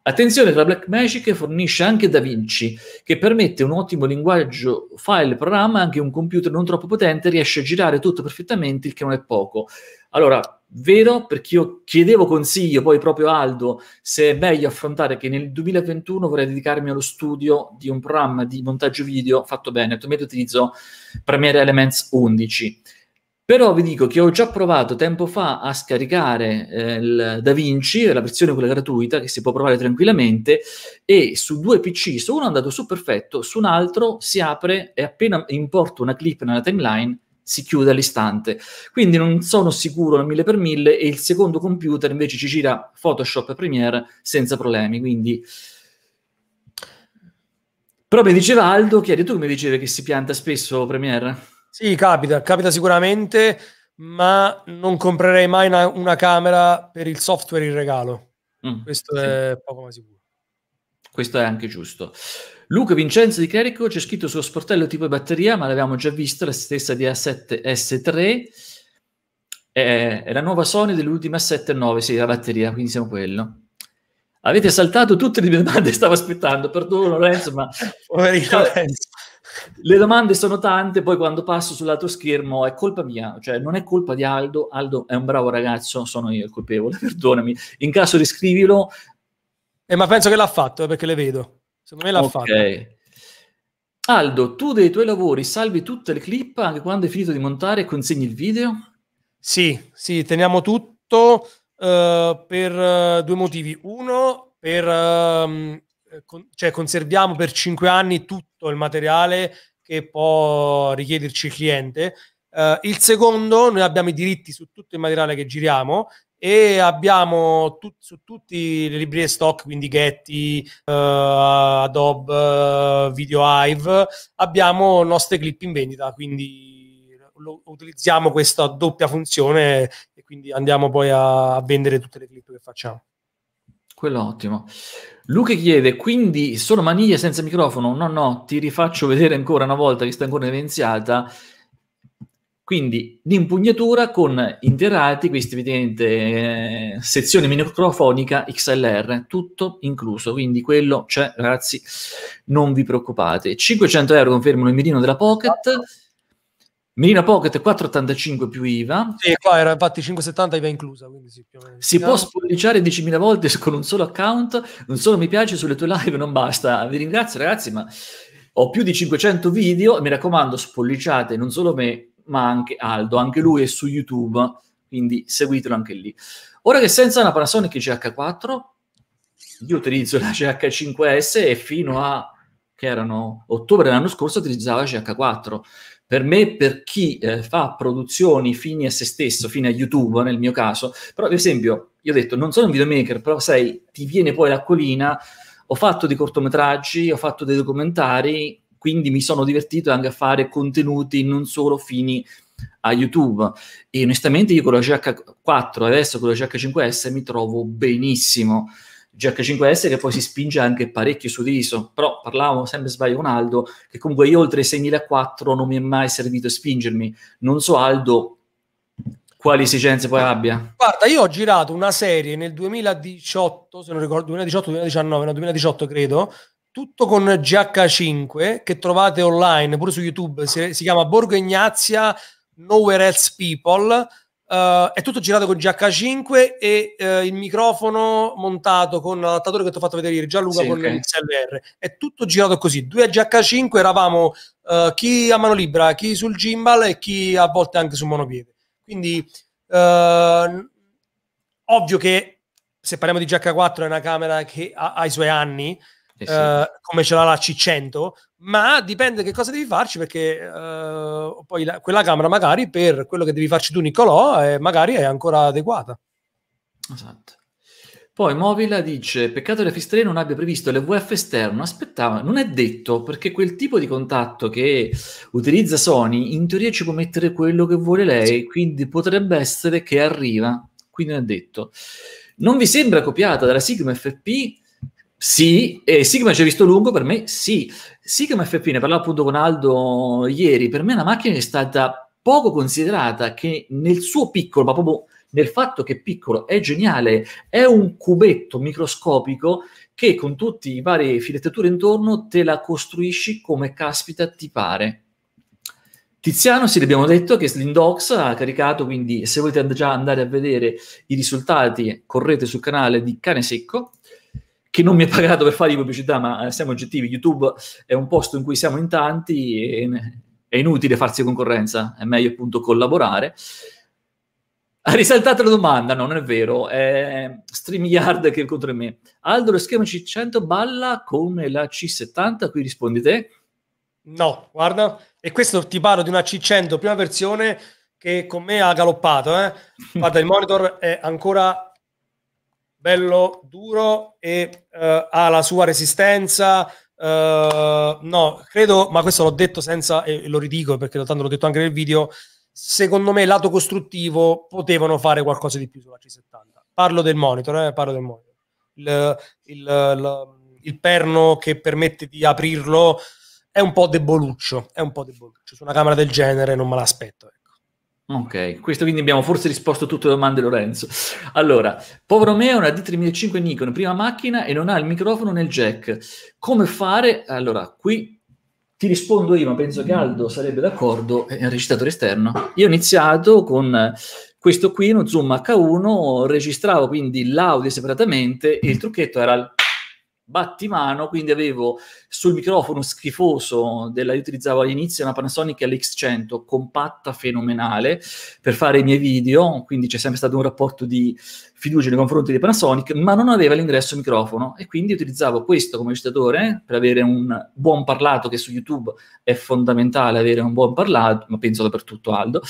Attenzione che la Blackmagic fornisce anche DaVinci, che permette un ottimo linguaggio file programma, anche un computer non troppo potente riesce a girare tutto perfettamente, il che non è poco. Allora, vero, perché io chiedevo consiglio poi proprio a Aldo se è meglio affrontare che nel 2021 vorrei dedicarmi allo studio di un programma di montaggio video fatto bene, attualmente utilizzo Premiere Elements 11 però vi dico che ho già provato tempo fa a scaricare eh, il Da Vinci, la versione quella gratuita che si può provare tranquillamente, e su due PC, su uno è andato su perfetto, su un altro si apre e appena importo una clip nella timeline si chiude all'istante. Quindi non sono sicuro al mille per mille e il secondo computer invece ci gira Photoshop e Premiere senza problemi, quindi... Però mi diceva Aldo, chiedi tu come dicevi che si pianta spesso Premiere? Sì, capita, capita sicuramente, ma non comprerei mai una, una camera per il software in regalo. Mm, Questo sì. è poco ma sicuro. Questo è anche giusto. Luca Vincenzo di Carico c'è scritto sullo sportello tipo batteria, ma l'abbiamo già visto, la stessa di A7S3. È, eh, è la nuova Sony dell'ultima A7-9, sì, la batteria, quindi siamo quello. Avete saltato tutte le mie domande, stavo aspettando, perdono Lorenzo, ma... Poverino Lorenzo le domande sono tante, poi quando passo sull'altro schermo è colpa mia, cioè non è colpa di Aldo, Aldo è un bravo ragazzo, sono io il colpevole, perdonami. In caso riscrivilo. Eh, ma penso che l'ha fatto, eh, perché le vedo. Secondo me l'ha okay. fatto. Aldo, tu dei tuoi lavori salvi tutte le clip anche quando hai finito di montare e consegni il video? Sì, sì, teniamo tutto uh, per uh, due motivi. Uno, per... Uh, con- cioè conserviamo per cinque anni tutto tutto il materiale che può richiederci il cliente. Uh, il secondo, noi abbiamo i diritti su tutto il materiale che giriamo e abbiamo tu- su tutti le librerie stock, quindi Getty, uh, Adobe, uh, Video Hive, abbiamo nostre clip in vendita, quindi lo- utilizziamo questa doppia funzione e quindi andiamo poi a, a vendere tutte le clip che facciamo. Quello ottimo. Luca chiede, quindi sono maniglie senza microfono? No, no, ti rifaccio vedere ancora una volta che sta ancora evidenziata. Quindi l'impugnatura con interati, questa evidente eh, sezione microfonica XLR, tutto incluso. Quindi quello c'è, ragazzi, non vi preoccupate. 500 euro confermano il mirino della Pocket. Mirina Pocket 4,85 più IVA. Sì, qua era infatti 5,70 IVA inclusa. Sì, si no. può spolliciare 10.000 volte con un solo account, un solo mi piace sulle tue live, non basta. Vi ringrazio ragazzi, ma ho più di 500 video, mi raccomando spolliciate non solo me, ma anche Aldo, anche lui è su YouTube, quindi seguitelo anche lì. Ora che senza una Panasonic CH4, io utilizzo la CH5S e fino a che erano ottobre dell'anno scorso utilizzavo la CH4. Per me, per chi eh, fa produzioni fini a se stesso, fini a YouTube nel mio caso, però ad esempio, io ho detto, non sono un videomaker, però sai, ti viene poi l'acquolina, ho fatto dei cortometraggi, ho fatto dei documentari, quindi mi sono divertito anche a fare contenuti non solo fini a YouTube. E onestamente io con la GH4, adesso con la GH5S mi trovo benissimo. GH5S che poi si spinge anche parecchio su Riso, però parlavo sempre sbaglio con Aldo che comunque io oltre i 6004 non mi è mai servito a spingermi, non so Aldo quali esigenze poi abbia. Guarda, io ho girato una serie nel 2018, se non ricordo, 2018-2019, no 2018 credo, tutto con GH5 che trovate online, pure su YouTube, si, si chiama Borgo Ignazia Nowhere Else People, Uh, è tutto girato con GH5 e uh, il microfono montato con l'adattatore che ti ho fatto vedere ieri, Gianluca sì, con okay. l'XLR. È tutto girato così. Due GH5 eravamo uh, chi a mano libera, chi sul gimbal e chi a volte anche sul monopiede. Quindi ovvio che se parliamo di GH4 è una camera che ha, ha i suoi anni, eh sì. come ce l'ha la C100, ma dipende che cosa devi farci perché uh, poi la, quella camera magari per quello che devi farci tu Nicolò è, magari è ancora adeguata esatto poi Movila dice peccato che Fistré non abbia previsto l'EVF esterno aspettava, non è detto perché quel tipo di contatto che utilizza Sony in teoria ci può mettere quello che vuole lei sì. quindi potrebbe essere che arriva quindi non è detto non vi sembra copiata dalla Sigma FP sì, e Sigma ci ha visto lungo, per me sì. Sigma FP, ne parlava appunto con Aldo ieri, per me è una macchina che è stata poco considerata che nel suo piccolo, ma proprio nel fatto che è piccolo, è geniale, è un cubetto microscopico che con tutti i vari filettature intorno te la costruisci come caspita ti pare. Tiziano, sì, abbiamo detto che Slindox ha caricato, quindi se volete già andare a vedere i risultati, correte sul canale di Cane Secco che non mi ha pagato per fare pubblicità, ma eh, siamo oggettivi, YouTube è un posto in cui siamo in tanti e è inutile farsi concorrenza, è meglio appunto collaborare. Ha risaltato la domanda, no, non è vero, è StreamYard che è contro me. Aldo, lo schema C100 balla come la C70, qui rispondi te. No, guarda, e questo ti parlo di una C100 prima versione che con me ha galoppato. Eh? Guarda, il monitor è ancora bello duro e uh, ha la sua resistenza. Uh, no, credo, ma questo l'ho detto senza, e lo ridico perché tanto l'ho detto anche nel video, secondo me lato costruttivo potevano fare qualcosa di più sulla C70. Parlo del monitor, eh, parlo del monitor. Il, il, il, il, perno che permette di aprirlo è un po' deboluccio, è un po' deboluccio. Su una camera del genere non me l'aspetto. Eh. Ok, questo quindi abbiamo forse risposto a tutte le domande Lorenzo. Allora, povero me ha una d 3005 Nikon, prima macchina e non ha il microfono nel jack. Come fare? Allora, qui ti rispondo io, ma penso che Aldo sarebbe d'accordo, è un registratore esterno. Io ho iniziato con questo qui, uno Zoom H1, registravo quindi l'audio separatamente e il trucchetto era battimano, quindi avevo sul microfono schifoso della io utilizzavo all'inizio una Panasonic LX100 compatta fenomenale per fare i miei video, quindi c'è sempre stato un rapporto di fiducia nei confronti di Panasonic, ma non aveva l'ingresso microfono e quindi utilizzavo questo come registratore per avere un buon parlato che su YouTube è fondamentale avere un buon parlato, ma penso dappertutto Aldo.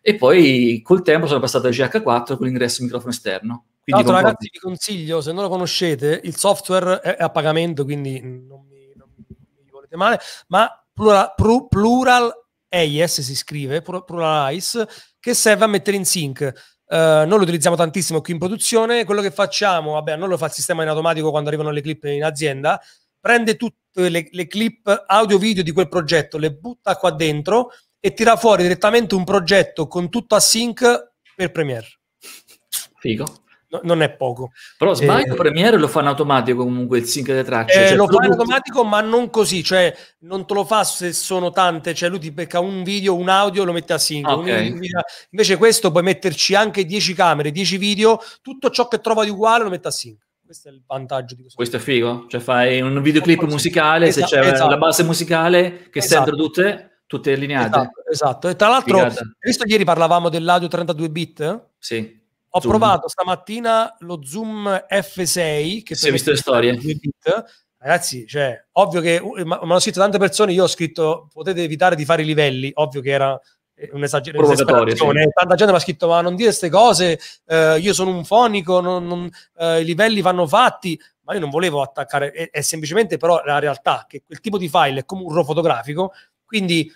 E poi col tempo sono passato al GH4 con l'ingresso microfono esterno quindi Tra l'altro, ragazzi, vi consiglio, se non lo conoscete, il software è a pagamento, quindi non mi, non mi volete male, ma plural, pru, plural AIS si scrive, plural AIS, che serve a mettere in sync. Uh, noi lo utilizziamo tantissimo qui in produzione. Quello che facciamo, vabbè, non lo fa il sistema in automatico quando arrivano le clip in azienda, prende tutte le, le clip audio-video di quel progetto, le butta qua dentro e tira fuori direttamente un progetto con tutto a sync per Premiere. Figo no, non è poco. Però sbaglio, eh, Premiere lo fa in automatico comunque il sync delle tracce. Eh, cioè, cioè, lo fa in automatico, ma non così, cioè non te lo fa se sono tante, cioè lui ti becca un video, un audio, lo mette a sync. Ah, okay. Invece questo puoi metterci anche 10 camere, 10 video, tutto ciò che trova di uguale lo mette a sync questo è il vantaggio di questo. Questo è figo, cioè fai un videoclip musicale, esatto, se c'è esatto. la base musicale che esatto. sentono tutte, tutte allineate. Esatto, esatto. E tra l'altro, Figata. visto ieri parlavamo dell'audio 32 bit? Sì. Ho zoom. provato stamattina lo Zoom F6 che si è visto le storie. Ragazzi, cioè, ovvio che mi hanno scritto tante persone, io ho scritto potete evitare di fare i livelli, ovvio che era eh, un'esagerazione. Sì. Eh, tanta gente mi ha scritto: Ma non dire queste cose, eh, io sono un fonico, non, non, eh, i livelli vanno fatti. Ma io non volevo attaccare, è, è, semplicemente però la realtà che quel tipo di file è come un RAW fotografico, quindi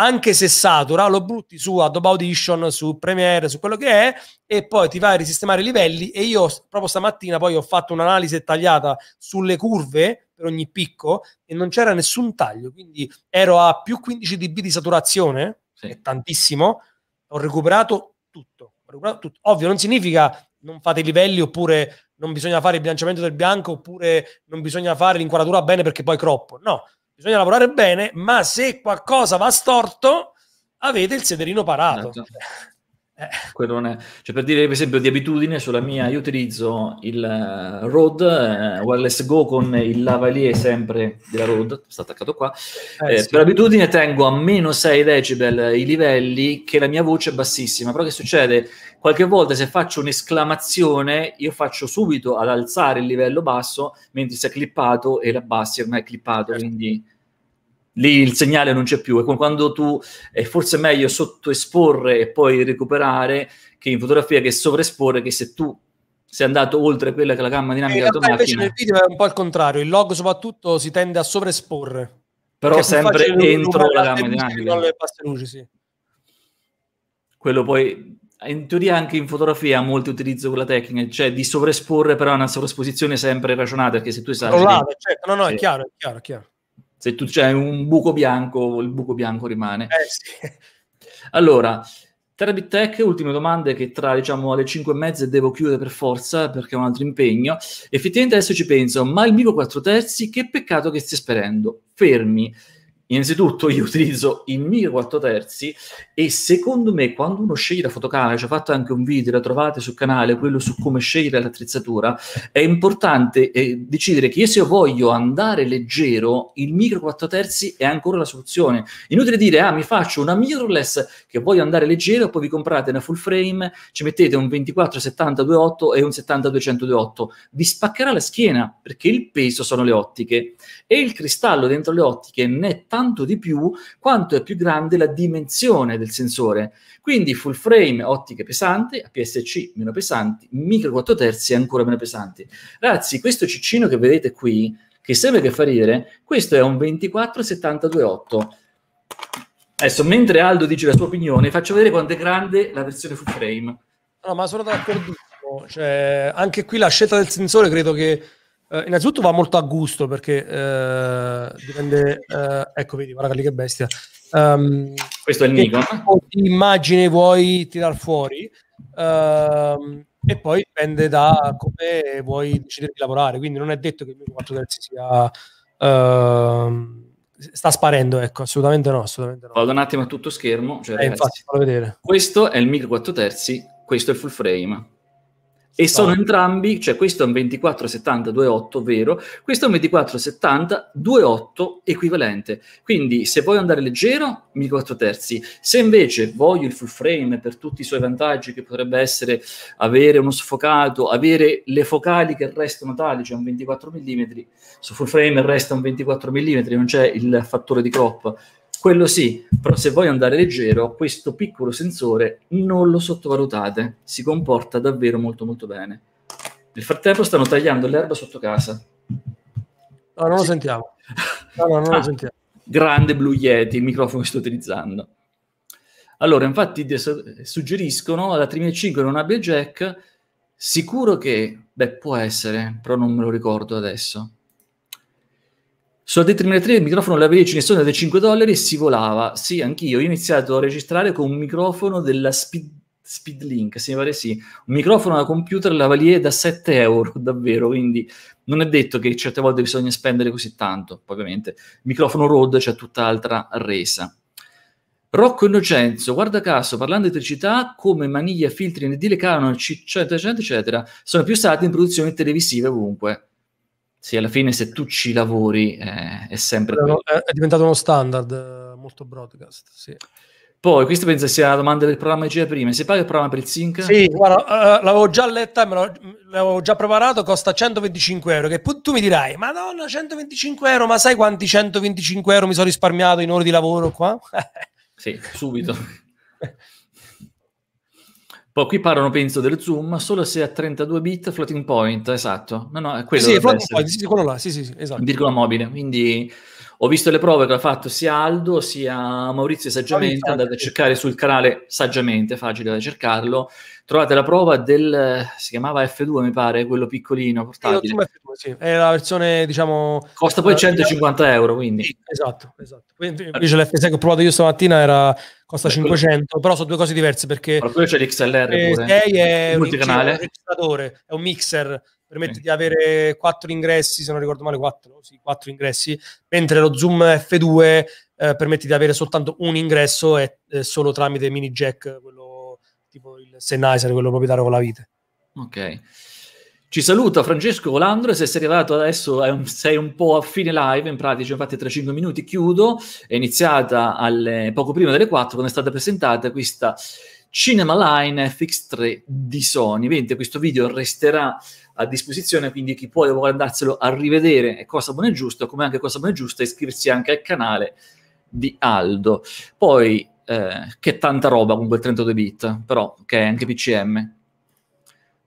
anche se satura, lo butti su Adobe Audition, su Premiere, su quello che è, e poi ti vai a risistemare i livelli. E io proprio stamattina poi ho fatto un'analisi tagliata sulle curve per ogni picco e non c'era nessun taglio, quindi ero a più 15 dB di saturazione, sì. è tantissimo, ho recuperato, tutto, ho recuperato tutto. Ovvio, non significa non fate i livelli oppure non bisogna fare il bilanciamento del bianco oppure non bisogna fare l'inquadratura bene perché poi croppo. No, bisogna lavorare bene, ma se qualcosa va storto, avete il sederino parato. Esatto. Eh, quello non è. Cioè, per dire, per esempio, di abitudine sulla mia, io utilizzo il uh, Rode uh, Wireless Go con il lavalier sempre della Rode, sta attaccato qua. Eh, eh, sì. Per abitudine tengo a meno 6 decibel i livelli che la mia voce è bassissima, però che succede? Qualche volta se faccio un'esclamazione, io faccio subito ad alzare il livello basso, mentre si è clippato e la l'abbassi ormai è clippato, certo. quindi lì il segnale non c'è più. E quando tu è forse meglio sottoesporre e poi recuperare che in fotografia che sovraesporre, che se tu sei andato oltre quella che è la gamma dinamica della tua macchina. Invece nel video è un po' il contrario, il logo soprattutto si tende a sovraesporre. Però sempre entro la, gamma dinamica. Le basse luci, sì. Quello poi in teoria anche in fotografia molti utilizzo quella tecnica, cioè di sovraesporre, però una sovraesposizione sempre ragionata, perché se tu esageri... Certo. No, no, è, chiaro, è chiaro, è chiaro. Se tu c'è un buco bianco, il buco bianco rimane. Eh, sì. Allora, Terabit Tech, ultime domande che tra diciamo alle 5 e mezza devo chiudere per forza perché ho un altro impegno. Effettivamente adesso ci penso, ma il Mico 4 terzi che peccato che stia sperendo. Fermi. Innanzitutto io utilizzo il 4 terzi e secondo me quando uno sceglie la fotocamera, ci ho fatto anche un video, la trovate sul canale, quello su come scegliere l'attrezzatura, è importante eh, decidere che se io voglio andare leggero, il micro 4 terzi è ancora la soluzione. Inutile dire, ah mi faccio una mirrorless che voglio andare leggero, poi vi comprate una full frame, ci mettete un 24-70-28 e un 70-208, vi spaccherà la schiena perché il peso sono le ottiche e il cristallo dentro le ottiche ne è tanto tanto di più quanto è più grande la dimensione del sensore. Quindi full frame ottiche pesanti, APS-C meno pesanti, micro 4 terzi ancora meno pesanti. Ragazzi, questo ciccino che vedete qui, che sembra che fa ridere, questo è un 24728. Adesso, mentre Aldo dice la sua opinione, faccio vedere quanto è grande la versione full frame. No, ma sono d'accordissimo. Cioè, anche qui la scelta del sensore credo che eh, innanzitutto va molto a gusto perché eh, dipende, eh, ecco vedi, guarda lì che bestia. Um, Questo è il Nikon. Che immagine vuoi tirar fuori uh, e poi dipende da come vuoi decidere di lavorare, quindi non è detto che il mio 4 terzi sia... Uh, sta sparendo, ecco, assolutamente no, assolutamente no. Vado un attimo a tutto schermo. Cioè, eh, infatti, vedere. Questo è il micro 4 terzi, questo è il full frame e sono entrambi, cioè questo è un 2470 28 vero, questo è un 2470 28 equivalente. Quindi se vuoi andare leggero, 14 terzi. Se invece voglio il full frame per tutti i suoi vantaggi, che potrebbe essere avere uno sfocato, avere le focali che restano tali, cioè un 24 mm, su full frame resta un 24 mm, non c'è il fattore di crop, quello sì, però se vuoi andare leggero, questo piccolo sensore non lo sottovalutate, si comporta davvero molto molto bene. Nel frattempo stanno tagliando l'erba sotto casa. No, non sì. lo sentiamo. No, no, non ah, lo sentiamo. Grande Blue Yeti, il microfono che sto utilizzando. Allora, infatti suggeriscono alla 3005 non abbia jack, sicuro che, beh, può essere, però non me lo ricordo adesso. Sulla D303 il microfono la registrazione da 5 dollari e si volava. Sì, anch'io. Io ho iniziato a registrare con un microfono della Speed, Speedlink, se mi pare sì. Un microfono da computer lavalier da 7 euro, davvero. Quindi non è detto che certe volte bisogna spendere così tanto. ovviamente microfono Rode c'è tutt'altra resa. Rocco Innocenzo, guarda caso, parlando di elettricità, come maniglia, filtri, ND, le Canon, eccetera, eccetera, eccetera, sono più stati in produzioni televisive ovunque. Sì, alla fine se tu ci lavori eh, è sempre... È diventato uno standard eh, molto broadcast, sì. Poi, questa penso sia la domanda del programma che c'era prima. Si paga il programma per il sync? Sì, guarda, uh, l'avevo già letta, me l'avevo già preparato, costa 125 euro. Che tu mi dirai, madonna, 125 euro, ma sai quanti 125 euro mi sono risparmiato in ore di lavoro qua? sì, subito. Poi qui parlano, penso, del zoom solo se a 32 bit floating point, esatto. No, no, è quello sì, sì, quello là, sì, sì, esatto. Virgola mobile, quindi ho visto le prove che ha fatto sia Aldo sia Maurizio Saggiamente, andate a cercare sul canale Saggiamente, facile da cercarlo. Trovate la prova del, si chiamava F2 mi pare, quello piccolino, portatile. F2, sì. È la versione, diciamo... Costa poi 150 eh, euro, quindi. esatto, esatto. Quindi, invece l'F6 che ho provato io stamattina era, costa Beh, 500, quello... però sono due cose diverse perché... poi c'è l'XLR pure. È, è un multicanale. È un mixer, permette sì. di avere quattro ingressi, se non ricordo male, quattro, sì, quattro ingressi, mentre lo Zoom F2 eh, permette di avere soltanto un ingresso e eh, solo tramite mini jack, quello tipo il Sennheiser, quello proprietario con la vite. Ok. Ci saluta Francesco Volandro, se sei arrivato adesso un, sei un po' a fine live, in pratica infatti tra 5 minuti chiudo, è iniziata alle, poco prima delle 4 quando è stata presentata questa Cinema Line FX3 di Sony. Vedete, questo video resterà a disposizione, quindi chi può vuole andarselo a rivedere e Cosa Buona e Giusta, come anche Cosa Buona e Giusta, iscriversi anche al canale di Aldo. Poi, eh, che tanta roba con quel 32 bit, però, che è anche PCM.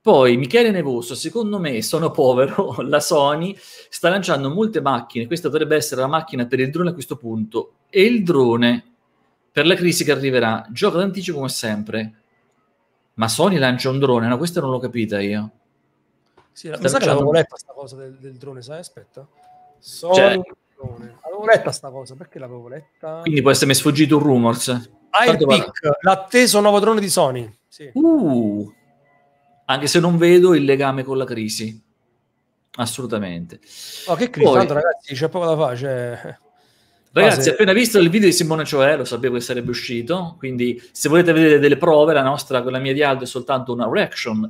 Poi Michele Nevoso, secondo me sono povero, la Sony sta lanciando molte macchine, questa dovrebbe essere la macchina per il drone a questo punto, e il drone per la crisi che arriverà, gioca d'anticipo come sempre. Ma Sony lancia un drone? No, questo non l'ho capita io. Sì, la, mi cioè, sa che cioè, l'avevo letta sta cosa del, del drone, sai? Aspetta. Sony cioè... drone. Avevo letta sta cosa, perché l'avevo letta? Quindi può essere sfuggito un rumors. Airpic, ah, l'atteso nuovo drone di Sony. Sì. Uh, anche se non vedo il legame con la crisi. Assolutamente. Ma oh, che crisi, Poi... tanto ragazzi, c'è poco da fare, cioè... Ragazzi, ah, appena visto il video di Simone Cioè, lo sapevo che sarebbe uscito, quindi se volete vedere delle prove, la nostra, quella mia di Aldo, è soltanto una reaction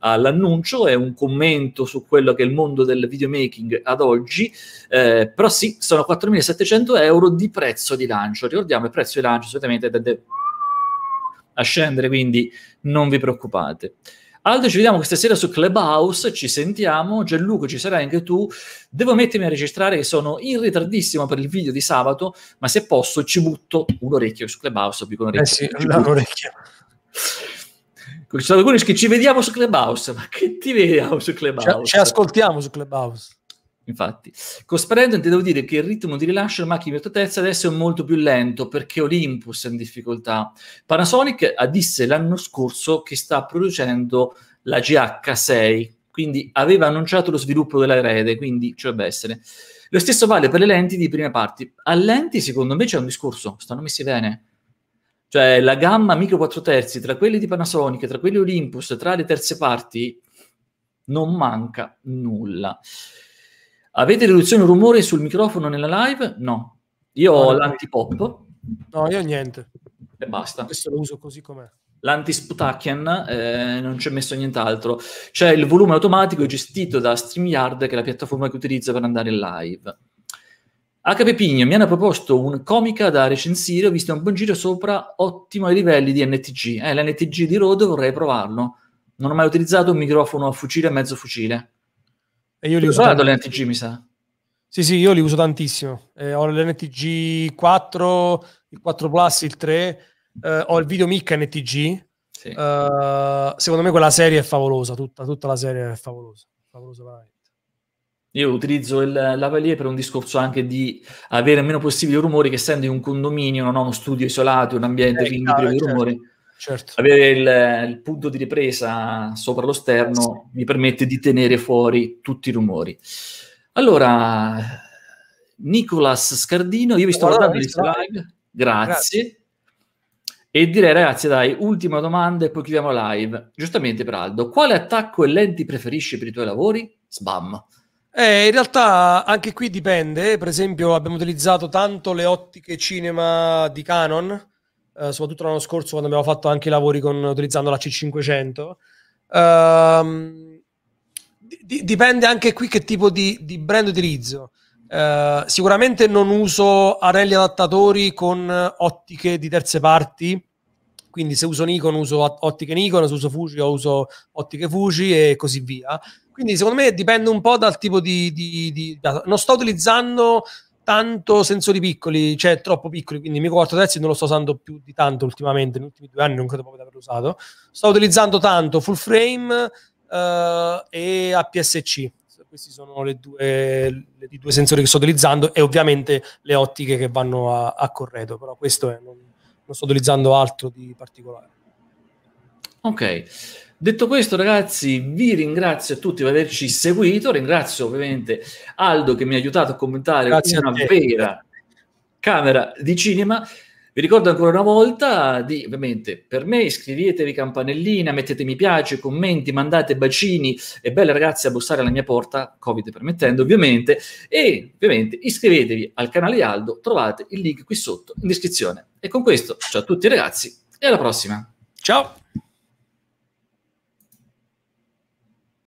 all'annuncio, è un commento su quello che è il mondo del videomaking ad oggi, eh, però sì, sono 4.700 euro di prezzo di lancio, ricordiamo il prezzo di lancio solitamente è da, a scendere, quindi non vi preoccupate. Aldo, ci vediamo questa sera su Clubhouse, ci sentiamo, Gianluca ci sarai anche tu, devo mettermi a registrare che sono in ritardissimo per il video di sabato, ma se posso ci butto un orecchio su Clubhouse, dico un orecchio. Eh sì, un orecchio. Ci sono alcuni che ci vediamo su Clubhouse, ma che ti vediamo su Clubhouse? Ci, ci ascoltiamo su Clubhouse infatti. Con Sparendon devo dire che il ritmo di rilascio della macchina di virtuotezza adesso è molto più lento perché Olympus è in difficoltà. Panasonic ha disse l'anno scorso che sta producendo la GH6, quindi aveva annunciato lo sviluppo della rete, quindi ci dovrebbe essere. Lo stesso vale per le lenti di prima parte. A lenti, secondo me, c'è un discorso, stanno messi bene. Cioè, la gamma micro 4 terzi tra quelle di Panasonic, tra quelle Olympus, tra le terze parti, non manca nulla. Avete riduzione rumore sul microfono nella live? No. Io ho l'antipop. No, io niente. E basta. Questo lo uso così com'è. L'anti-Sputacchian eh, non c'è messo nient'altro. C'è il volume automatico gestito da StreamYard, che è la piattaforma che utilizza per andare in live. HP Pigno mi hanno proposto un comica da recensire, ho visto un buon giro sopra, ottimo ai livelli di NTG. Eh, l'NTG di Rode vorrei provarlo. Non ho mai utilizzato un microfono a fucile e mezzo fucile e io li uso. Tanto. le NTG, mi sa. Sì, sì, io li uso tantissimo. Eh, ho l'NTG 4, il 4 Plus, il 3, eh, ho il video mic NTG. Sì. Eh, secondo me quella serie è favolosa, tutta, tutta la serie è favolosa. favolosa Io utilizzo il lavalier per un discorso anche di avere meno possibili rumori, che essendo in un condominio non ho uno studio isolato, un ambiente eh, quindi chiaro, eh, certo. rumori Certo. Avere il, il, punto di ripresa sopra lo sterno mi permette di tenere fuori tutti i rumori. Allora, Nicolas Scardino, io vi sto guardando le slide, grazie. grazie. E direi ragazzi, dai, ultima domanda e poi chiudiamo live. Giustamente per quale attacco e lenti preferisci per i tuoi lavori? Sbam. Eh, in realtà anche qui dipende, per esempio abbiamo utilizzato tanto le ottiche cinema di Canon, eh, soprattutto l'anno scorso quando abbiamo fatto anche i lavori con, utilizzando la C500. Uh, ehm, di, dipende anche qui che tipo di, di brand utilizzo. Uh, sicuramente non uso anelli adattatori con ottiche di terze parti, quindi se uso Nikon uso ottiche Nikon, se uso Fuji uso ottiche Fuji e così via. Quindi secondo me dipende un po' dal tipo di... di, di... Non sto utilizzando tanto sensori piccoli, cioè troppo piccoli, quindi il micro 4 terzi non lo sto usando più di tanto ultimamente, negli ultimi due anni non credo proprio di averlo usato. Sto utilizzando tanto full frame uh, e APS-C. Questi sono le due, le, i due sensori che sto utilizzando e ovviamente le ottiche che vanno a, a corredo, però questo è, non, non sto utilizzando altro di particolare. Ok. Detto questo, ragazzi, vi ringrazio a tutti per averci seguito. Ringrazio ovviamente Aldo che mi ha aiutato a commentare Grazie una a vera camera di cinema. Vi ricordo ancora una volta di, ovviamente, per me iscrivetevi campanellina, mettete mi piace, commenti, mandate bacini e belle ragazze a bussare alla mia porta, covid permettendo ovviamente, e ovviamente iscrivetevi al canale di Aldo, trovate il link qui sotto in descrizione. E con questo, ciao a tutti ragazzi e alla prossima. Ciao!